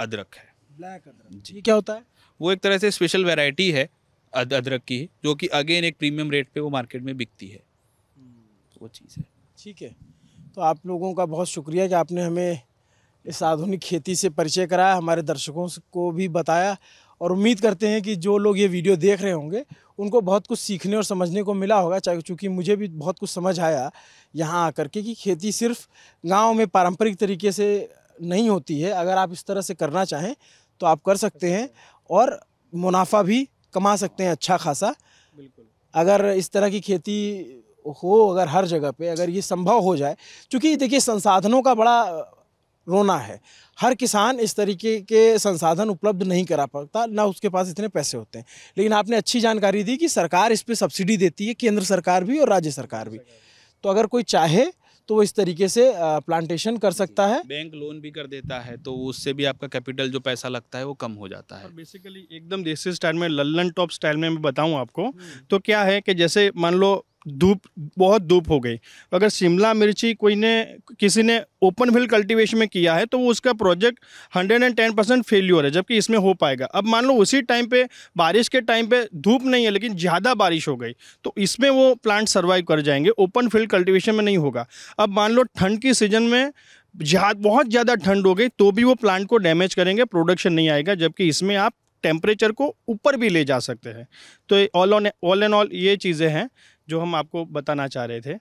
अदरक है ब्लैक अदरक जी क्या होता है वो एक तरह से स्पेशल वेराइटी है अदरक की जो कि अगेन एक प्रीमियम रेट पे वो मार्केट में बिकती है तो वो चीज़ है ठीक है तो आप लोगों का बहुत शुक्रिया कि आपने हमें इस आधुनिक खेती से परिचय कराया हमारे दर्शकों को भी बताया और उम्मीद करते हैं कि जो लोग ये वीडियो देख रहे होंगे उनको बहुत कुछ सीखने और समझने को मिला होगा चाहे चूँकि मुझे भी बहुत कुछ समझ आया यहाँ आकर के कि खेती सिर्फ गाँव में पारंपरिक तरीके से नहीं होती है अगर आप इस तरह से करना चाहें तो आप कर सकते हैं और मुनाफा भी कमा सकते हैं अच्छा खासा बिल्कुल अगर इस तरह की खेती हो अगर हर जगह पे अगर ये संभव हो जाए क्योंकि देखिए संसाधनों का बड़ा रोना है हर किसान इस तरीके के संसाधन उपलब्ध नहीं करा पाता ना उसके पास इतने पैसे होते हैं लेकिन आपने अच्छी जानकारी दी कि सरकार इस पर सब्सिडी देती है केंद्र सरकार भी और राज्य सरकार भी तो अगर कोई चाहे तो वो इस तरीके से प्लांटेशन कर सकता है बैंक लोन भी कर देता है तो उससे भी आपका कैपिटल जो पैसा लगता है वो कम हो जाता है बेसिकली एकदम देसी स्टाइल में लल्लन टॉप स्टाइल में मैं बताऊँ आपको हम्म। तो क्या है कि जैसे मान लो धूप बहुत धूप हो गई अगर शिमला मिर्ची कोई ने किसी ने ओपन फील्ड कल्टीवेशन में किया है तो वो उसका project hundred and ten percent failure है जबकि इसमें हो पाएगा अब मान लो उसी टाइम पे बारिश के टाइम पे धूप नहीं है लेकिन ज़्यादा बारिश हो गई तो इसमें वो प्लांट सर्वाइव कर जाएंगे ओपन फील्ड कल्टिवेशन में नहीं होगा अब मान लो ठंड की सीजन में जहा बहुत ज़्यादा ठंड हो गई तो भी वो प्लांट को डैमेज करेंगे प्रोडक्शन नहीं आएगा जबकि इसमें आप टेम्परेचर को ऊपर भी ले जा सकते हैं तो all on all and all ये चीज़ें हैं जो हम आपको बताना चाह रहे थे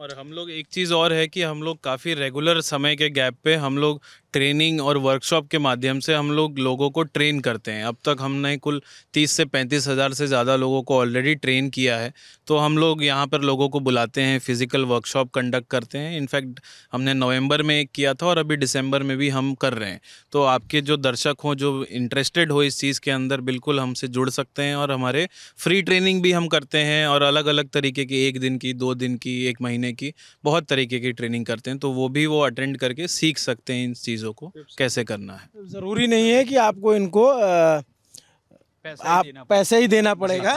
और हम लोग एक चीज़ और है कि हम लोग काफ़ी रेगुलर समय के गैप पे हम लोग ट्रेनिंग और वर्कशॉप के माध्यम से हम लोग लोगों को ट्रेन करते हैं अब तक हमने कुल तीस से पैंतीस हज़ार से ज़्यादा लोगों को ऑलरेडी ट्रेन किया है तो हम लोग यहाँ पर लोगों को बुलाते हैं फिज़िकल वर्कशॉप कंडक्ट करते हैं इनफैक्ट हमने नवंबर में एक किया था और अभी दिसंबर में भी हम कर रहे हैं तो आपके जो दर्शक हों जो इंटरेस्टेड हो इस चीज़ के अंदर बिल्कुल हमसे जुड़ सकते हैं और हमारे फ्री ट्रेनिंग भी हम करते हैं और अलग अलग तरीके की एक दिन की दो दिन की एक महीने की बहुत तरीके की ट्रेनिंग करते हैं तो वो भी वो अटेंड करके सीख सकते हैं इन चीज़ों चीज़ों को कैसे करना है ज़रूरी नहीं है कि आपको इनको आ, पैसे आप ही पैसे ही देना पड़ेगा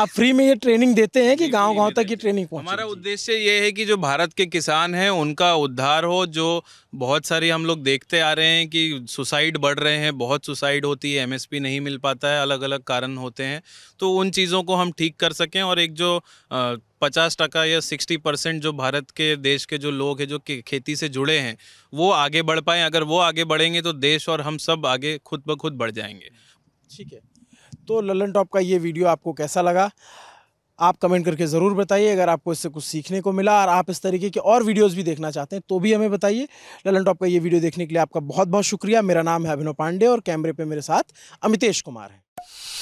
आप फ्री में ये ट्रेनिंग देते हैं कि गांव गांव तक ये ट्रेनिंग पहुंचे हमारा उद्देश्य ये है कि जो भारत के किसान हैं उनका उद्धार हो जो बहुत सारी हम लोग देखते आ रहे हैं कि सुसाइड बढ़ रहे हैं बहुत सुसाइड होती है एमएसपी नहीं मिल पाता है अलग अलग कारण होते हैं तो उन चीज़ों को हम ठीक कर सकें और एक जो आ, पचास टका या सिक्सटी परसेंट जो भारत के देश के जो लोग हैं जो खेती से जुड़े हैं वो आगे बढ़ पाएँ अगर वो आगे बढ़ेंगे तो देश और हम सब आगे खुद ब खुद बढ़ जाएंगे ठीक है तो ललन टॉप का ये वीडियो आपको कैसा लगा आप कमेंट करके ज़रूर बताइए अगर आपको इससे कुछ सीखने को मिला और आप इस तरीके के और वीडियोस भी देखना चाहते हैं तो भी हमें बताइए ललन टॉप का ये वीडियो देखने के लिए आपका बहुत बहुत शुक्रिया मेरा नाम है अभिनव पांडे और कैमरे पे मेरे साथ अमितेश कुमार है